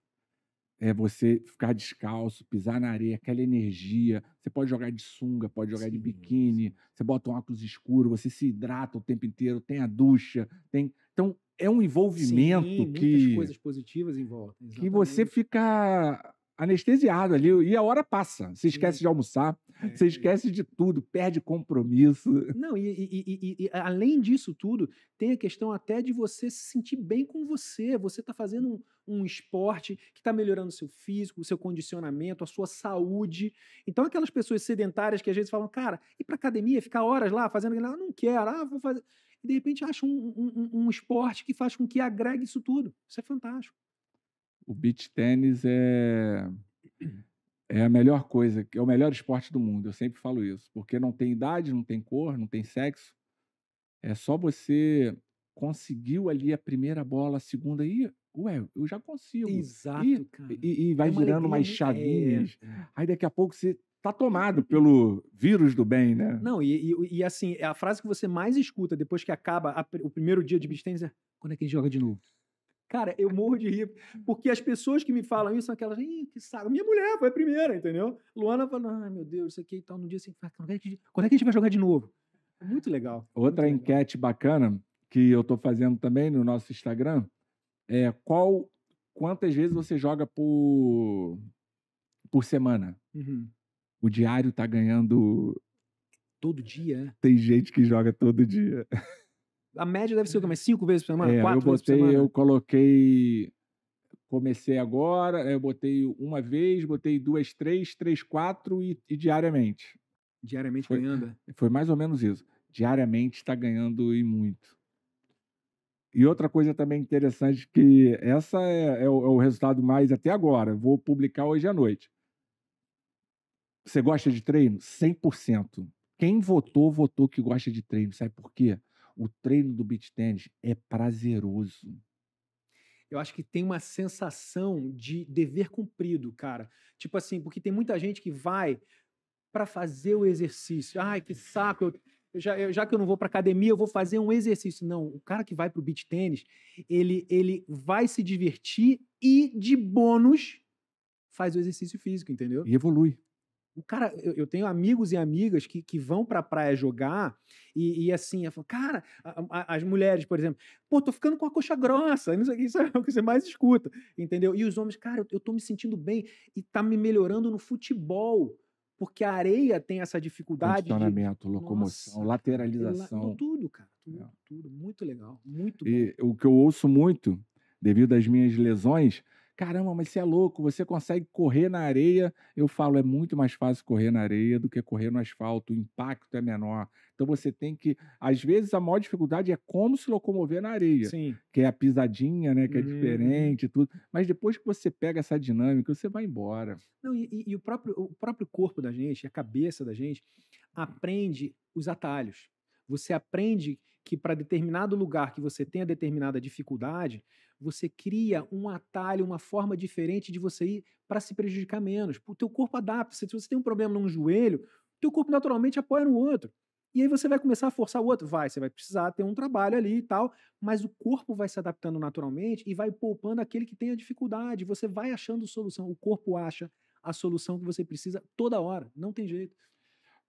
S1: é você ficar descalço, pisar na areia, aquela energia. Você pode jogar de sunga, pode jogar sim, de biquíni, sim. você bota um óculos escuro, você se hidrata o tempo inteiro, tem a ducha, tem. Então, é um envolvimento sim, que. coisas
S2: positivas em volta. Exatamente.
S1: Que você fica anestesiado ali, e a hora passa. Você esquece de almoçar, você esquece de tudo, perde compromisso. Não,
S2: e, e, e, e, além disso tudo, tem a questão até de você se sentir bem com você. Você está fazendo um, um, esporte que está melhorando o seu físico, o seu condicionamento, a sua saúde. Então, aquelas pessoas sedentárias que às vezes falam, cara, ir para academia, ficar horas lá fazendo aquilo, ah, não quero, ah, vou fazer. E de repente acha um, um, um esporte que faz com que agregue isso tudo. Isso é fantástico
S1: o beach tênis é é a melhor coisa, é o melhor esporte do mundo. Eu sempre falo isso, porque não tem idade, não tem cor, não tem sexo. É só você conseguiu ali a primeira bola, a segunda e ué, eu já consigo. Exato, e, cara. E, e vai é girando alegria, mais é, chavinhas. É... Aí daqui a pouco você tá tomado pelo vírus do bem, né?
S2: Não, e, e, e assim, é a frase que você mais escuta depois que acaba a, o primeiro dia de beach tennis é quando é que ele joga de novo? Cara, eu morro de rir. Porque as pessoas que me falam isso são aquelas, Ih, que saco. Minha mulher foi a primeira, entendeu? Luana falou, ai ah, meu Deus, isso aqui e então, tal. No dia assim, quando é, que,
S1: quando é que a gente vai jogar de novo? É muito legal. É Outra muito enquete legal. bacana que eu estou fazendo também no nosso Instagram é qual quantas vezes você joga por, por semana? Uhum. O diário tá ganhando. Todo dia? É? Tem gente que joga todo dia.
S2: A média deve ser o quê? Uhum. Mais cinco vezes por semana? É, quatro eu botei, vezes por semana? Eu
S1: coloquei. Comecei agora, é, eu botei uma vez, botei duas, três, três, quatro e, e diariamente. Diariamente foi, ganhando? Foi mais ou menos isso. Diariamente está ganhando e muito. E outra coisa também interessante, que essa é, é, o, é, o, resultado mais até agora. Vou publicar hoje à noite. Você gosta de treino? 100%. Quem votou, votou que gosta de treino. Sabe por quê? o treino do beach tennis é prazeroso.
S2: Eu acho que tem uma sensação de dever cumprido, cara. Tipo assim, porque tem muita gente que vai para fazer o exercício. Ai, que saco, eu, já, eu, já que eu não vou para academia, eu vou fazer um exercício. Não, o cara que vai para o beach tênis, ele, ele vai se divertir e, de bônus, faz o exercício físico, entendeu? E evolui cara, eu, eu, tenho amigos e amigas que, que vão pra praia jogar e, e assim, eu falo, cara, a, a, as mulheres, por exemplo, pô, tô ficando com a coxa grossa, isso, isso é o que você mais escuta, entendeu? E os homens, cara, eu, eu tô me sentindo bem e tá me melhorando no futebol porque a areia tem essa dificuldade. Condicionamento, de... locomoção, Nossa, lateralização. Cara, tudo, cara. Tudo, é. tudo, Muito legal. Muito
S1: e O que eu ouço muito, devido às minhas lesões, caramba, mas você é louco, você consegue correr na areia. Eu falo, é muito mais fácil correr na areia do que correr no asfalto, o impacto é menor. Então você tem que, às vezes a maior dificuldade é como se locomover na areia, Sim. que é a pisadinha, né, que é hum. diferente, tudo. Mas depois que você pega essa dinâmica, você vai embora.
S2: Não, e, e o próprio o próprio corpo da gente, a cabeça da gente aprende os atalhos. Você aprende que para determinado lugar que você tenha determinada dificuldade, você cria um atalho, uma forma diferente de você ir para se prejudicar menos. O teu corpo adapta. Se você tem um problema num joelho, o teu corpo naturalmente apoia no outro. E aí você vai começar a forçar o outro. Vai, você vai precisar ter um trabalho ali e tal, mas o corpo vai se adaptando naturalmente e vai poupando aquele que tem a dificuldade. Você vai achando solução. O corpo acha a solução que você precisa toda hora. Não tem jeito.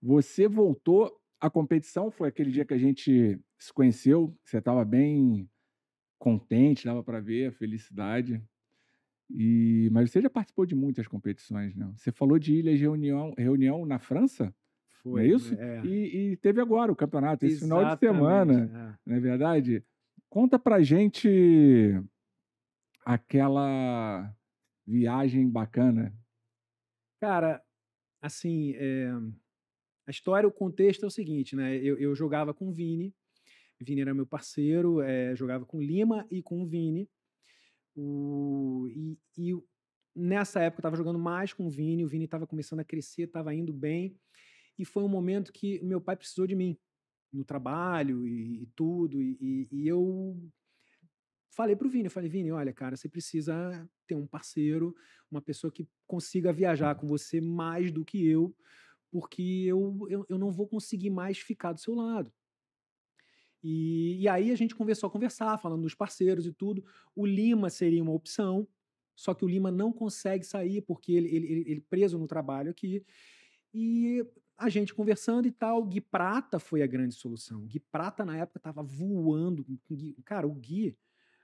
S1: Você voltou à competição, foi aquele dia que a gente se conheceu, você estava bem contente, dava para ver a felicidade. E, mas você já participou de muitas competições, né? Você falou de Ilhas Reunião, reunião na França? Foi. Não é isso? É. E, e, teve agora o campeonato, esse final de semana, é. não é verdade? Conta pra gente aquela viagem bacana.
S2: Cara, assim, é... a história, o contexto é o seguinte, né? Eu, eu jogava com o Vini, Vini era meu parceiro, é, jogava com Lima e com o Vini. O, e, e nessa época eu estava jogando mais com o Vini, o Vini estava começando a crescer, estava indo bem. E foi um momento que meu pai precisou de mim no trabalho e, e tudo. E, e, eu falei para o Vini, eu falei, Vini, olha, cara, você precisa ter um parceiro, uma pessoa que consiga viajar com você mais do que eu, porque eu, eu, eu não vou conseguir mais ficar do seu lado. E, e aí a gente começou a conversar, falando dos parceiros e tudo. O Lima seria uma opção, só que o Lima não consegue sair porque ele, ele, ele preso no trabalho aqui. E a gente conversando e tal, Gui Prata foi a grande solução. Gui Prata, na época, estava voando. Cara, o Gui,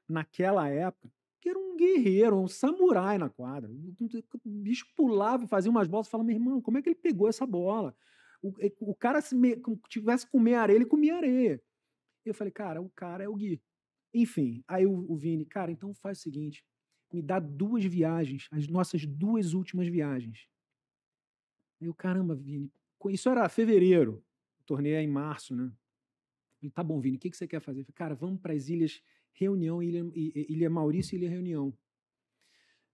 S2: naquela época, que era um guerreiro, um samurai na quadra. O bicho pulava e fazia umas bolas. falava: meu irmão, como é que ele pegou essa bola? O, o cara, se me, tivesse comer areia, ele comia areia. E eu falei, cara, o cara é o Gui. Enfim, aí o, o Vini, cara, então faz o seguinte, me dá duas viagens, as nossas duas últimas viagens. Aí eu, caramba, Vini, isso era fevereiro, o torneio é em março, né? Falei, tá bom, Vini, o que, que você quer fazer? Falei, cara, vamos para as ilhas Reunião, Ilha, Ilha Maurício e Ilha Reunião.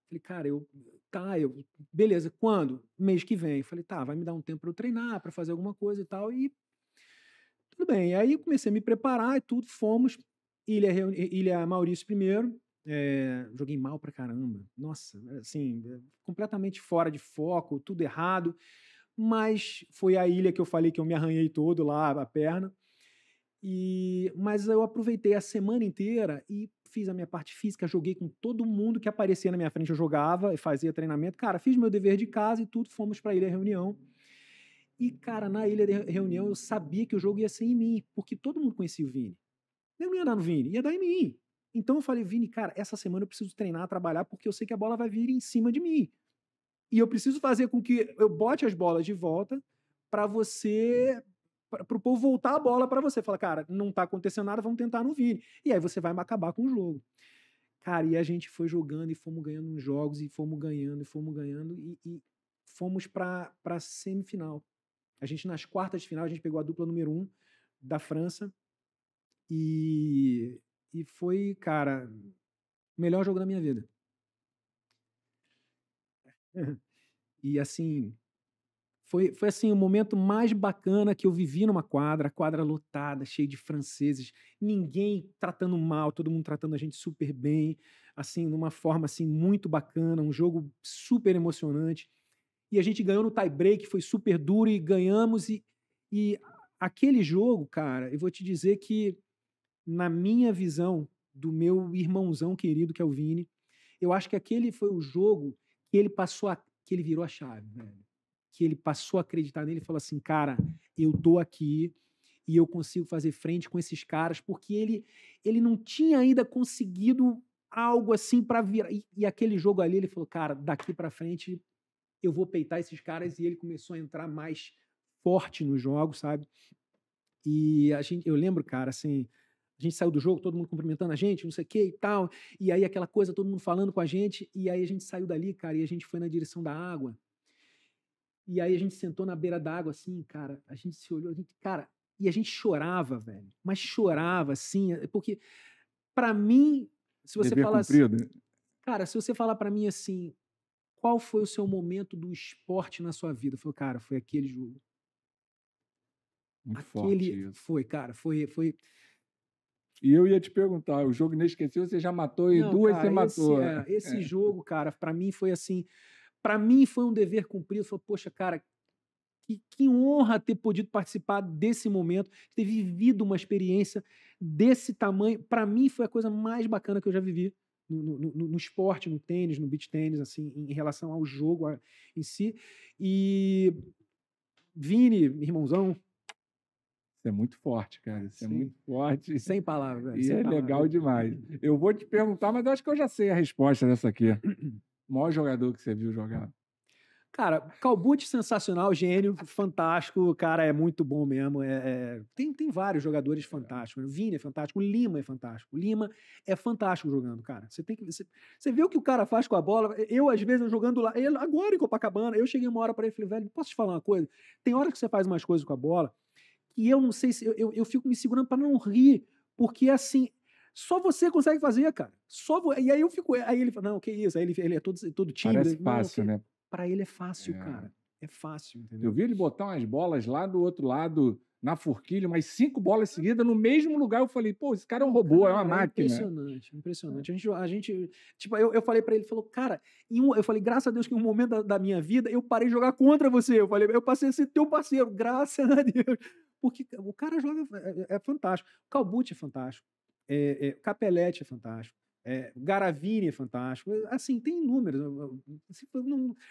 S2: Falei, cara, eu. Tá, eu. Beleza, quando? Mês que vem. Falei, tá, vai me dar um tempo para eu treinar, para fazer alguma coisa e tal. E tudo bem. Aí comecei a me preparar e tudo, fomos. Ilha, Ilha Maurício primeiro. É, joguei mal pra caramba. Nossa, assim, completamente fora de foco, tudo errado. Mas foi a ilha que eu falei que eu me arranhei todo lá, a perna. E, mas eu aproveitei a semana inteira e fiz a minha parte física, joguei com todo mundo que aparecia na minha frente, eu jogava e fazia treinamento. Cara, fiz meu dever de casa e tudo, fomos para ilha reunião. E, cara, na ilha de reunião eu sabia que o jogo ia ser em mim, porque todo mundo conhecia o Vini. Eu não ia dar no Vini, ia dar em mim. Então eu falei, Vini, cara, essa semana eu preciso treinar, trabalhar, porque eu sei que a bola vai vir em cima de mim. E eu preciso fazer com que eu bote as bolas de volta para você para o povo voltar a bola para você. Fala, cara, não está acontecendo nada, vamos tentar no Vini. E aí você vai acabar com o jogo. Cara, e a gente foi jogando e fomos ganhando uns jogos, e fomos ganhando, e fomos ganhando, e, e fomos para semifinal. A gente, nas quartas de final, a gente pegou a dupla número um da França. E, e foi, cara, o melhor jogo da minha vida. e assim, foi, foi assim o momento mais bacana que eu vivi numa quadra, quadra lotada, cheia de franceses, ninguém tratando mal, todo mundo tratando a gente super bem, assim, numa forma assim muito bacana, um jogo super emocionante e a gente ganhou no tie break, foi super duro e ganhamos. E, e aquele jogo, cara, eu vou te dizer que, na minha visão, do meu irmãozão querido, que é o Vini, eu acho que aquele foi o jogo que ele passou, a, que ele virou a chave, velho. Que ele passou a acreditar nele e falou assim, cara, eu tô aqui e eu consigo fazer frente com esses caras, porque ele, ele não tinha ainda conseguido algo assim para virar. E, e, aquele jogo ali, ele falou, cara, daqui para frente eu vou peitar esses caras. E ele começou a entrar mais forte no jogo, sabe? E a gente, eu lembro, cara, assim, a gente saiu do jogo, todo mundo cumprimentando a gente, não sei o que e tal. E aí aquela coisa, todo mundo falando com a gente. E aí a gente saiu dali, cara, e a gente foi na direção da água. E aí a gente sentou na beira da água, assim, cara, a gente se olhou, a gente, cara, e a gente chorava, velho. Mas chorava, assim, é, porque para mim, se você falar assim, né? cara, se você falar para mim assim, qual foi o seu momento do esporte na
S1: sua vida? Foi, cara, foi aquele jogo. Muito aquele forte. foi, cara, foi, foi. E eu ia te perguntar, o jogo inesquecível você já matou e Não, duas cara, você matou. Esse, é, esse é.
S2: jogo, cara, para mim foi assim, para mim foi um dever cumprido. Falei, poxa, cara, que, que, honra ter podido participar desse momento, ter vivido uma experiência desse tamanho. Para mim foi a coisa mais bacana que eu já vivi no, no, no esporte, no tênis, no beach tênis, assim, em relação ao jogo em si.
S1: E Vini, irmãozão, é muito forte, cara. Isso é muito forte. Sem palavras. Né? E Sem é palavras. legal demais. Eu vou te perguntar, mas acho que eu já sei a resposta dessa aqui. O maior jogador que você viu jogar? Cara, Calbute
S2: sensacional, gênio, fantástico. O cara é muito bom mesmo. É, é, tem, tem vários jogadores fantásticos. Né, o Vini é fantástico, o Lima é fantástico. O Lima é fantástico jogando, cara. Você tem que. Você, você vê o que o cara faz com a bola. Eu, às vezes, jogando lá. Ele, agora em Copacabana, eu cheguei uma hora para ele e falei, velho, posso te falar uma coisa? Tem hora que você faz umas coisas com a bola que eu não sei se. Eu, eu, eu fico me segurando para não rir, porque assim. Só você consegue fazer, cara. Só vo... E aí eu fico. Aí ele fala, não, que isso? Aí ele, ele é todo, todo tímido. Parece fácil, né? Para ele é fácil, é. cara.
S1: É fácil, entendeu? Eu vi ele botar umas bolas lá do outro lado, na forquilha, mas cinco bolas seguidas no mesmo lugar. Eu falei, pô, esse cara é um robô, é cara, é uma máquina. Impressionante,
S2: impressionante. É. A, gente, a gente, tipo, eu, eu falei para ele, falou, cara, um, eu falei, graças a Deus que em um momento da, da, minha vida eu parei de jogar contra você. Eu falei, eu passei a ser teu parceiro, graças a Deus. Porque o cara joga, é, é, é fantástico. O Calbute é fantástico. É, é, Capelete é fantástico. É, Garavini é fantástico. Assim, tem inúmeros. Assim,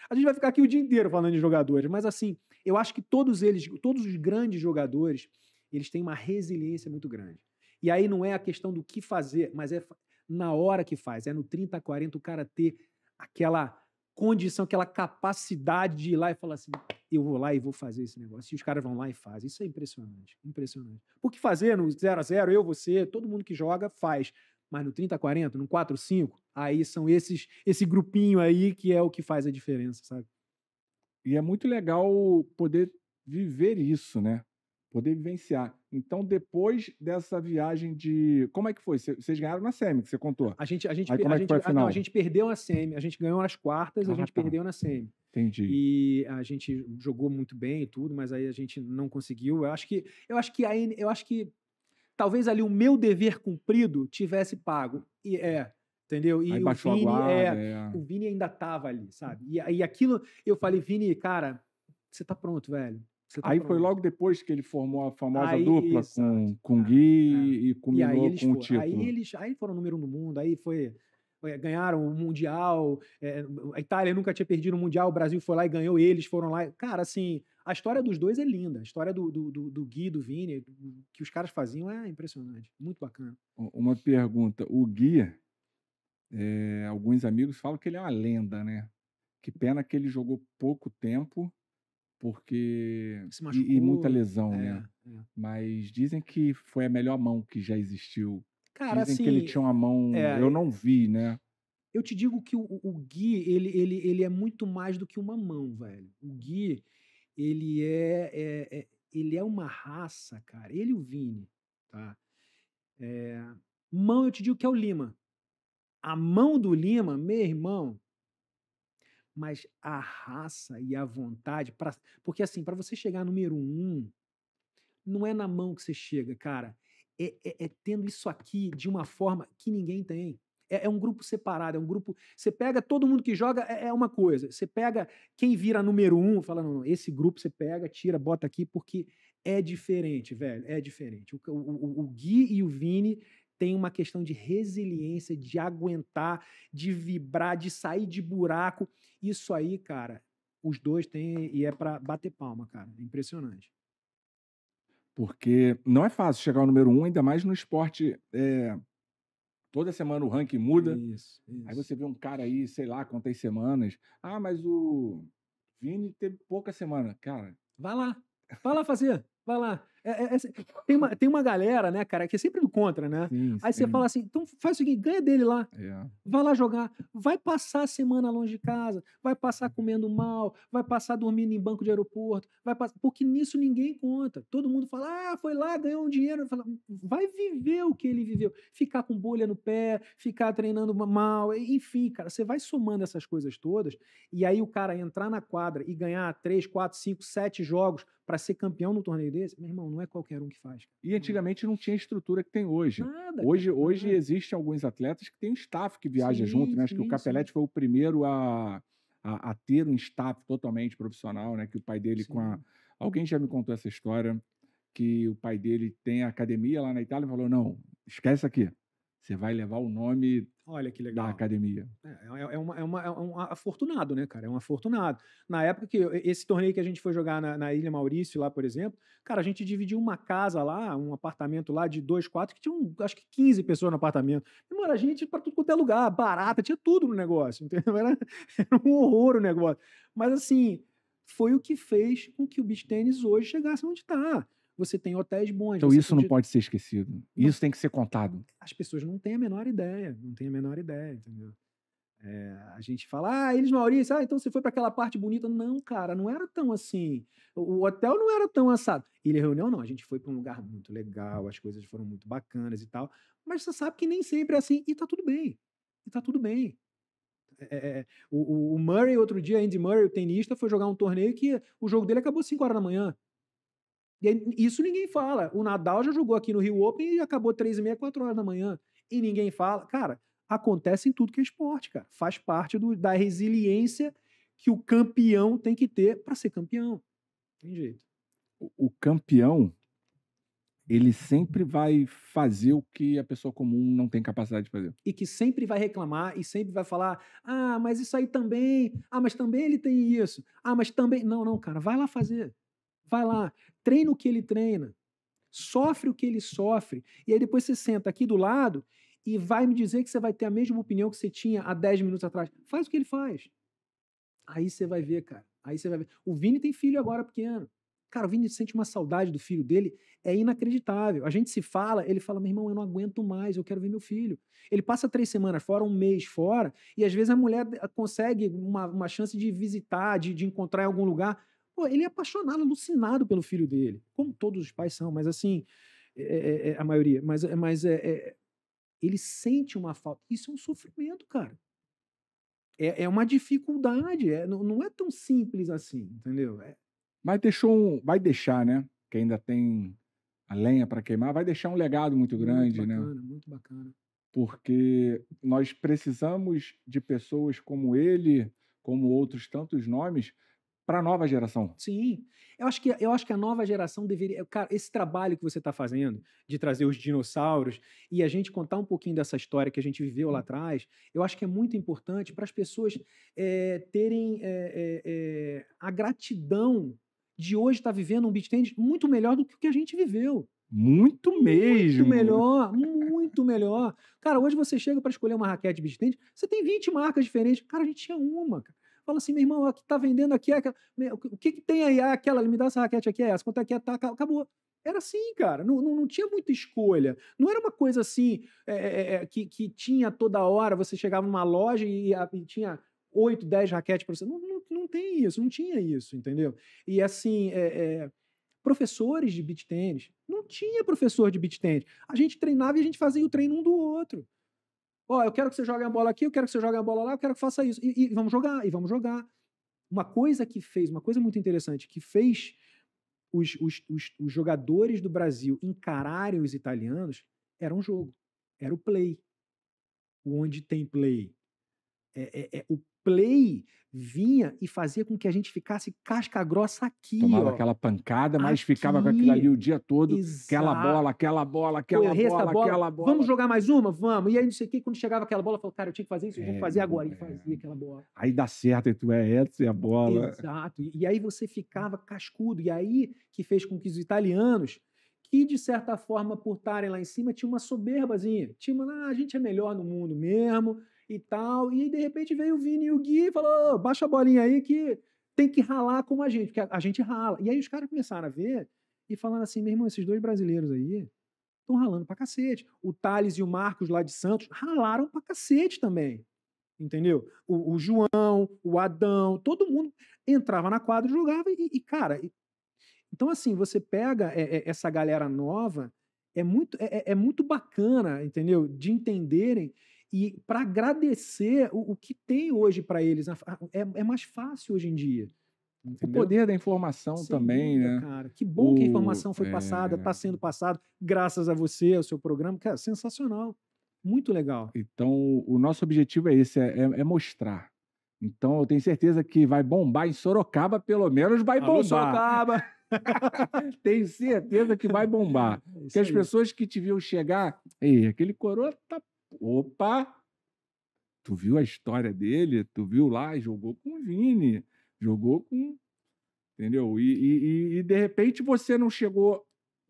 S2: a gente vai ficar aqui o dia inteiro falando de jogadores, mas assim, eu acho que todos eles, todos os grandes jogadores, eles têm uma resiliência muito grande. E aí não é a questão do que fazer, mas é na hora que faz, é no 30, 40 o cara ter aquela condição, aquela capacidade de ir lá e falar assim: eu vou lá e vou fazer esse negócio. E os caras vão lá e fazem. Isso é impressionante, impressionante. que fazer no 0 a 0 eu, você, todo mundo que joga faz mas no 30, 40, no 4, 5, aí são esses esse grupinho aí que é o que faz a diferença, sabe?
S1: E é muito legal poder viver isso, né? Poder vivenciar. Então, depois dessa viagem de. Como é que foi? Vocês ganharam na SEMI, que você contou.
S2: A gente, a gente, Aí, como é a, é gente, a, não, a gente perdeu na SEMI, a gente ganhou nas quartas, ah, a gente
S1: tá. perdeu na SEMI.
S2: Entendi. E a gente jogou muito bem e tudo, mas aí a gente não conseguiu. Eu acho que eu acho que aí eu acho que talvez ali o meu dever cumprido tivesse pago. E é, entendeu? E aí o Vini, é, guarda, é, é. o Vini ainda tava ali, sabe? E, e aquilo, eu falei, Vini, cara, você
S1: tá pronto, velho. Tá aí pronto. foi logo depois que ele formou a famosa aí, dupla com, com é, Gui é, e combinou e com foram, o título. Aí
S2: eles aí foram número um do mundo, aí foi eh, ganharam o Mundial, é, a Itália nunca tinha perdido o Mundial, o Brasil foi lá e ganhou, eles foram lá. Cara, assim, a história dos dois é linda. A história do, do, do, do Gui, do Vini, que os caras faziam é impressionante. Muito bacana.
S1: Uma pergunta. O Gui, é, alguns amigos falam que ele é uma lenda, né? Que pena que ele jogou pouco tempo, porque. Machucou, e, e, muita lesão, é, né? É. Mas dizem que foi a melhor mão que já existiu Cara, Dizem assim, que ele assim, tinha uma mão. É, eu não vi, né?
S2: Eu te digo que o, o Gui, ele, ele, ele é muito mais do que uma mão, velho. O Gui, ele é, é, é ele é uma raça, cara. Ele e o Vini, tá? É, mão, eu te digo que é o Lima. A mão do Lima, meu irmão, mas a raça e a vontade, pra, porque assim, para você chegar número um, não é na mão que você chega, cara é, é, é tendo isso aqui de uma forma que ninguém tem. É, é, um grupo separado, é um grupo. Você pega todo mundo que joga, é, é uma coisa. Você pega quem vira número um, fala, não, esse grupo você pega, tira, bota aqui, porque é diferente, velho. É diferente. O, o, o Gui e o Vini têm uma questão de resiliência, de aguentar, de vibrar, de sair de buraco. Isso aí, cara, os dois têm, e é para bater palma, cara. É impressionante
S1: porque não é fácil chegar ao número um, ainda mais no esporte. É... Toda semana o ranking muda. Isso, isso. Aí você vê um cara aí, sei lá quantas semanas. Ah, mas o Vini teve pouca semana. Cara. Vai lá. Vai lá fazer. Vai lá. É, é, é assim, tem, uma, tem uma
S2: galera, né, cara, que é sempre do contra, né? Sim, Aí sim. você fala assim: então faz o seguinte, ganha dele lá. Yeah. É. Vai lá jogar. Vai passar a semana longe de casa, vai passar comendo mal, vai passar dormindo em banco de aeroporto, vai passar. Porque nisso ninguém conta. Todo mundo fala: ah, foi lá, ganhou um dinheiro. Fala, vai viver o que ele viveu. Ficar com bolha no pé, ficar treinando mal, enfim, cara, você vai somando essas coisas todas, e aí o cara entrar na quadra e ganhar 3, 4, 5, 7 jogos para ser campeão no torneio desse, meu irmão, não é qualquer um que faz.
S1: E antigamente não tinha estrutura que tem hoje. Nada, hoje cara, hoje nada. existem alguns atletas que têm um staff que viaja sim, junto, né? Acho que o Capelletti foi o primeiro a, a, a, ter um staff totalmente profissional, né? Que o pai dele sim. com a... Alguém já me contou essa história que o pai dele tem academia lá na Itália e falou: não, esquece aqui. Você vai levar o nome, Olha que legal. Da
S2: academia. É, é, é, uma, é, uma, é um afortunado, né, cara? É um afortunado. Na época que esse torneio que a gente foi jogar na, na, Ilha Maurício, lá, por exemplo, cara, a gente dividiu uma casa lá, um apartamento lá de dois, quatro, que tinha um, acho que 15 pessoas no apartamento. E, a gente para tudo quanto é lugar, barata, tinha tudo no negócio, entendeu? Era, era um horror o negócio. Mas assim, foi o que fez com que o beach tênis hoje chegasse onde está você tem hotéis bons. Então isso não pode
S1: ser esquecido. Não. Isso tem que ser contado.
S2: As pessoas não têm a menor ideia, não têm a menor ideia, entendeu? É, a gente fala, ah, eles Maurício, ah, então você foi para aquela parte bonita. Não, cara, não era tão assim. O hotel não era tão assado. Ilha é Reunião, não. A gente foi para um lugar muito legal, as coisas foram muito bacanas e tal. Mas você sabe que nem sempre é assim. E tá tudo bem. E tá tudo bem. É, é, é o, o, Murray, outro dia, Andy Murray, o tenista, foi jogar um torneio que o jogo dele acabou 5 horas da manhã. E isso ninguém fala. O Nadal já jogou aqui no Rio Open e acabou três e meia, quatro horas da manhã. E ninguém fala. Cara, acontece em tudo que é esporte, cara. Faz parte do, da resiliência que o campeão tem que ter para ser campeão.
S1: Tem jeito. o campeão, ele sempre vai fazer o que a pessoa comum não tem capacidade de fazer. E que
S2: sempre vai reclamar e sempre vai falar: ah, mas isso aí também. Ah, mas também ele tem isso. Ah, mas também. Não, não, cara, vai lá fazer. Vai lá, treina o que ele treina, sofre o que ele sofre. E aí depois você senta aqui do lado e vai me dizer que você vai ter a mesma opinião que você tinha há 10 minutos atrás. Faz o que ele faz. Aí você vai ver, cara. Aí você vai ver. O Vini tem filho agora pequeno. Cara, o Vini sente uma saudade do filho dele, é inacreditável. A gente se fala, ele fala: meu irmão, eu não aguento mais, eu quero ver meu filho. Ele passa três semanas fora, um mês fora, e às vezes a mulher eh, consegue uma, uma chance de visitar, de, de encontrar em algum lugar. Pô, ele é apaixonado, alucinado pelo filho dele, como todos os pais são, mas assim, é, é, é, é a maioria. Mas, é, mas é, ele sente uma falta. Isso é um sofrimento, cara.
S1: É, uma dificuldade, é, não, não é tão simples assim, entendeu? Mas deixou um, vai deixar, né? Que ainda tem a lenha para queimar, vai deixar um legado muito grande, muito né? bacana,
S2: né? Muito bacana.
S1: Porque nós precisamos de pessoas como ele, como outros tantos nomes, para a nova geração. Sim. Eu acho, que, eu acho que a nova geração deveria. Cara, esse trabalho que você está fazendo de
S2: trazer os dinossauros e a gente contar um pouquinho dessa história que a gente viveu lá hum. atrás, eu acho que é muito importante para as pessoas é, terem é, é, a gratidão de hoje estar tá vivendo um beat tennis muito melhor do que o que a gente viveu. Muito mesmo. Muito melhor, muito melhor. Cara, hoje você chega para escolher uma raquete de beat tennis, você tem 20 marcas diferentes. Cara, a gente tinha uma, cara fala assim, meu irmão, o que tá vendendo aqui, aquela... o que que tem aí? Ah, aquela, me dá essa raquete aqui, é essa, quanto é que é? Tá, acabou. Era assim, cara, não, não, não, tinha muita escolha. Não era uma coisa assim é, é, é que, que tinha toda hora, você chegava numa loja e, e tinha oito dez raquetes para você. Não, não, não, tem isso, não tinha isso, entendeu? E assim, é, é professores de beat tênis, não tinha professor de beat tênis. A gente treinava e a gente fazia o treino um do outro. Ó, oh, eu quero que você jogue a bola aqui, eu quero que você jogue a bola lá, eu quero que faça isso. E, e vamos jogar, e vamos jogar. Uma coisa que fez, uma coisa muito interessante, que fez os, os, os, os jogadores do Brasil encararem os italianos era um jogo, era o play. Onde tem play, é, é, é, o play vinha e fazia com que a gente ficasse casca grossa aqui. Tomava ó. aquela
S1: pancada, mas aqui. ficava com aquilo ali o dia todo. Exato. Aquela bola, aquela bola, aquela bola, bola, aquela bola.
S2: Vamos jogar mais uma? Vamos. E aí não sei o que, quando chegava aquela bola, eu falava, cara, eu tinha que fazer isso, é, eu vou é, fazer agora. É. E fazia aquela bola.
S1: Aí dá certo, e tu é essa e é a bola.
S2: Exato. E aí você ficava cascudo. E aí que fez com que os italianos que de certa forma, por estarem lá em cima, tinha uma soberbazinha. Tinha uma, ah, a gente é melhor no mundo mesmo, e tal. E de repente veio o Vini e o Gui e falou: baixa a bolinha aí que tem que ralar como a gente, porque a, a gente rala. E aí os caras começaram a ver e falando assim: meu irmão, esses dois brasileiros aí estão ralando pra cacete. O Thales e o Marcos lá de Santos ralaram pra cacete também. Entendeu? O, o João, o Adão, todo mundo entrava na quadra, jogava e, e cara. E... então, assim, você pega é, é, essa galera nova, é muito, é, é, é muito bacana, entendeu? De entenderem e para agradecer o, o, que tem hoje para eles. É, é, mais fácil hoje em dia. Entendeu? O poder da informação Sem também, dúvida, né?
S1: Cara, que bom o, que a informação foi é, passada,
S2: está sendo passada, graças a
S1: você, ao seu programa. é sensacional. Muito legal. Então, o nosso objetivo é esse: é, é, é mostrar. Então, eu tenho certeza que vai bombar em Sorocaba, pelo menos vai Alô, bombar. Sorocaba! Tenho certeza que vai bombar. É Porque as pessoas que te viam chegar, ei, aquele coroa tá Opa! Tu viu a história dele? Tu viu lá? Jogou com o Vini, jogou com. Entendeu? E, e, e de repente você não chegou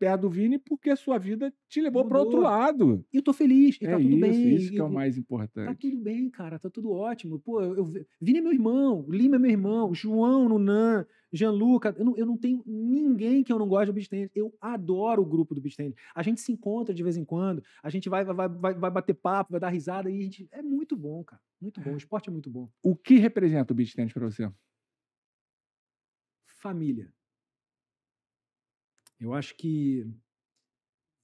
S1: perto do Vini porque sua vida te levou para outro lado. E eu tô feliz, e tá é tá tudo isso, bem. Isso que é o mais importante. Tá
S2: tudo bem, cara, tá tudo ótimo. Pô, eu, eu, Vini é meu irmão, Lima é meu irmão, João, Nunan, Gianluca. Eu não, eu não tenho ninguém que eu não goste do Bistend. Eu adoro o grupo do Bistend. A gente se encontra de vez em quando, a gente vai, vai, vai, vai bater papo, vai dar risada e gente... é muito bom, cara. Muito bom, o esporte é muito bom.
S1: O que representa o beach para você?
S2: Família. Eu acho que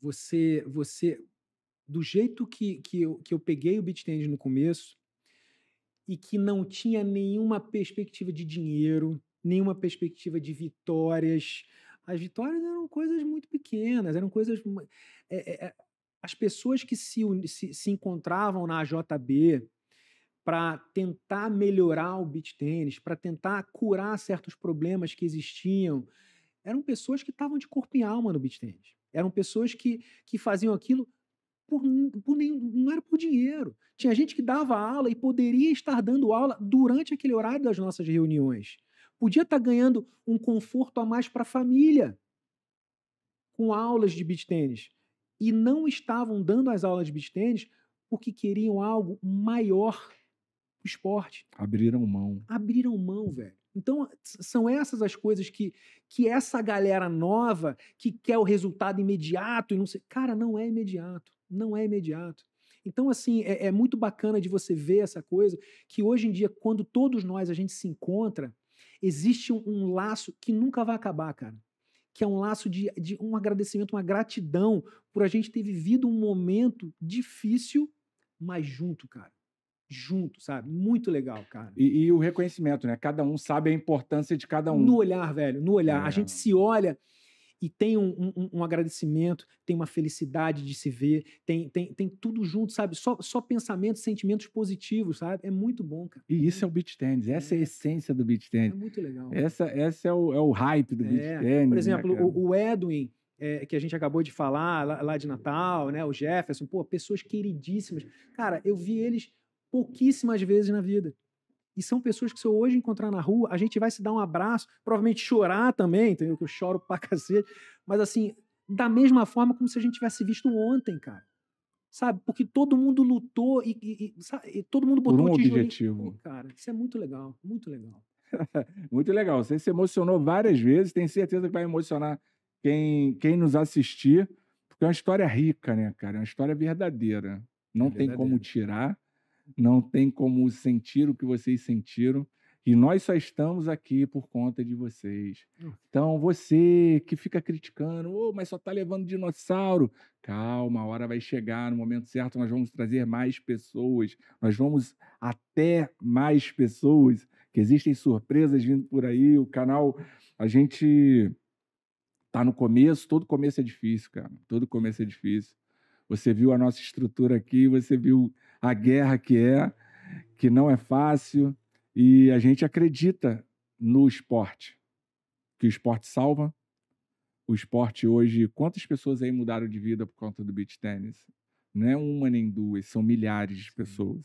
S2: você, você do jeito que, que, eu, que eu peguei o BitTend no começo e que não tinha nenhuma perspectiva de dinheiro, nenhuma perspectiva de vitórias. As vitórias eram coisas muito pequenas, eram coisas. É, é, é, as pessoas que se, se, se encontravam na JB para tentar melhorar o beat tênis, para tentar curar certos problemas que existiam, eram pessoas que estavam de corpo e alma no beat tênis. Eram pessoas que, que faziam aquilo por, por nenhum, não era por dinheiro. Tinha gente que dava aula e poderia estar dando aula durante aquele horário das nossas reuniões. Podia estar ganhando um conforto a mais para a família com aulas de beach tênis. E não estavam dando as aulas de beach tênis porque queriam algo maior o esporte.
S1: Abriram mão.
S2: Abriram mão, velho. Então, são essas as coisas que, que essa galera nova que quer o resultado imediato e não sei. Cara, não é imediato. Não é imediato. Então, assim, é, é muito bacana de você ver essa coisa que hoje em dia, quando todos nós a gente se encontra, existe um, um laço que nunca vai acabar, cara que é um laço de, de, um agradecimento, uma gratidão por a gente ter vivido um momento difícil, mas junto, cara junto, sabe? Muito legal, cara.
S1: E, e, o reconhecimento, né? Cada um sabe a importância de cada um. No olhar,
S2: velho, no olhar. É. A gente se olha e tem um, um, um, agradecimento, tem uma felicidade de se ver, tem, tem, tem tudo junto, sabe? Só, só pensamentos, sentimentos positivos, sabe? É muito bom, cara.
S1: E isso é o beat tennis, essa é, é a essência do beat tennis. É muito legal. Essa, essa é, o, é o hype do é. beat tennis. Por né, exemplo, né, o,
S2: o, Edwin, é, que a gente acabou de falar lá, lá de Natal, né? O Jefferson, pô, pessoas queridíssimas. Cara, eu vi eles pouquíssimas vezes na vida. E são pessoas que, se eu hoje encontrar na rua, a gente vai se dar um abraço, provavelmente chorar também, entendeu? Que eu choro pra cacete. Mas, assim, da mesma forma como se a gente tivesse visto ontem, cara. Sabe? Porque todo mundo lutou e, e, e, sabe? e todo mundo botou Por um, um objetivo. Pô, cara, isso é muito legal, muito legal.
S1: muito legal. Você se emocionou várias vezes, tenho certeza que vai emocionar quem, quem nos assistir, porque é uma história rica, né, cara? É uma história verdadeira. Não é verdadeira. tem como tirar não tem como sentir o que vocês sentiram. E nós só estamos aqui por conta de vocês. Hum. Então, você que fica criticando, oh, mas só está levando dinossauro. Calma, a hora vai chegar, no momento certo nós vamos trazer mais pessoas. Nós vamos até mais pessoas, que existem surpresas vindo por aí. O canal, a gente está no começo, todo começo é difícil, cara. Todo começo é difícil. Você viu a nossa estrutura aqui, você viu a guerra que é, que não é fácil, e a gente acredita no esporte, que o esporte salva. O esporte hoje, quantas pessoas aí mudaram de vida por conta do beach tênis? Não é uma nem duas, são milhares de pessoas.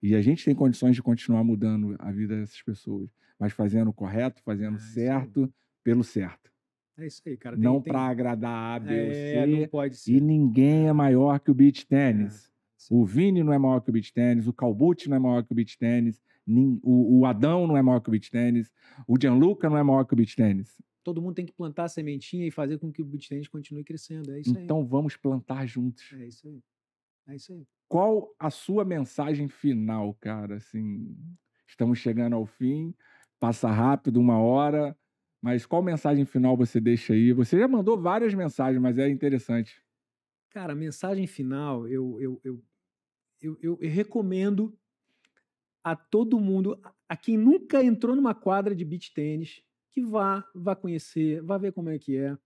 S1: E a gente tem condições de continuar mudando a vida dessas pessoas, mas fazendo o correto, fazendo é, certo, pelo certo. É isso aí, cara. Tem, não tem... para agradar a B é, ou C. E ninguém é maior que o beach é. tênis. O Vini não é maior que o beach tênis, o Calbute não é maior que o beach tênis, o, o Adão não é maior que o beach tênis, o Gianluca não é maior que o beach tênis.
S2: Todo mundo tem que plantar a sementinha e fazer com que o beach tênis continue crescendo. É isso então aí.
S1: vamos plantar juntos. É isso aí. É isso aí. Qual a sua mensagem final, cara? Assim, estamos chegando ao fim, passa rápido uma hora, mas qual mensagem final você deixa aí? Você já mandou várias mensagens, mas é interessante.
S2: Cara, a mensagem final, eu, eu, eu eu, eu, eu recomendo a todo mundo, a quem nunca entrou numa quadra de beach tênis, que vá, vá conhecer, vá ver como é que é,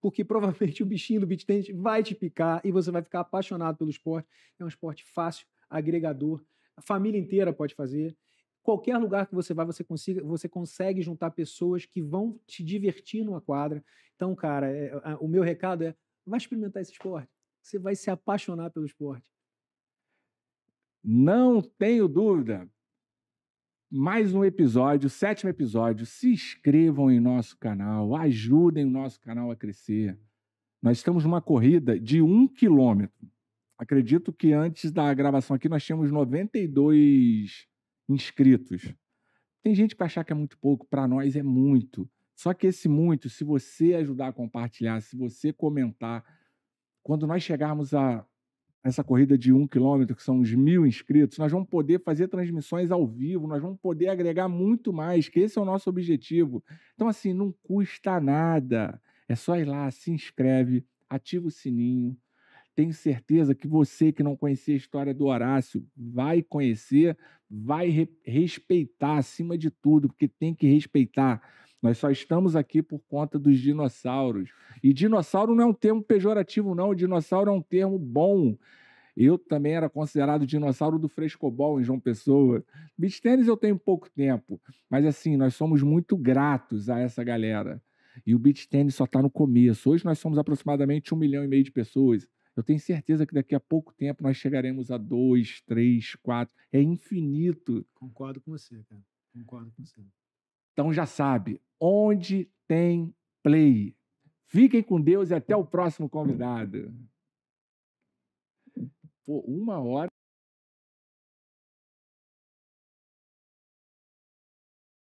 S2: porque provavelmente o bichinho do beach tênis vai te picar e você vai ficar apaixonado pelo esporte. É um esporte fácil, agregador, a família inteira pode fazer. Qualquer lugar que você vai, você, consiga, você consegue juntar pessoas que vão te divertir numa quadra. Então, cara, é, a, o meu recado é: vá experimentar esse esporte. Você vai se apaixonar pelo esporte.
S1: Não tenho dúvida. Mais um episódio, sétimo episódio. Se inscrevam em nosso canal, ajudem o nosso canal a crescer. Nós estamos numa corrida de um quilômetro. Acredito que antes da gravação aqui nós tínhamos 92 inscritos. Tem gente que achar que é muito pouco, para nós é muito. Só que esse muito, se você ajudar a compartilhar, se você comentar, quando nós chegarmos a essa corrida de um quilômetro, que são os mil inscritos, nós vamos poder fazer transmissões ao vivo, nós vamos poder agregar muito mais, que esse é o nosso objetivo. Então, assim, não custa nada. É só ir lá, se inscreve, ativa o sininho. Tenho certeza que você que não conhecia a história do Horácio vai conhecer, vai re respeitar acima de tudo, porque tem que respeitar nós só estamos aqui por conta dos dinossauros. E dinossauro não é um termo pejorativo, não. dinossauro é um termo bom. Eu também era considerado dinossauro do frescobol em João Pessoa. Beach tênis eu tenho pouco tempo, mas assim, nós somos muito gratos a essa galera. E o beach tênis só está no começo. Hoje nós somos aproximadamente um milhão e meio de pessoas. Eu tenho certeza que daqui a pouco tempo nós chegaremos a dois, três, quatro. É infinito.
S2: Concordo com você, cara. Concordo com você.
S1: Então já sabe, onde tem play. Fiquem com Deus e até o próximo convidado. Pô, uma hora.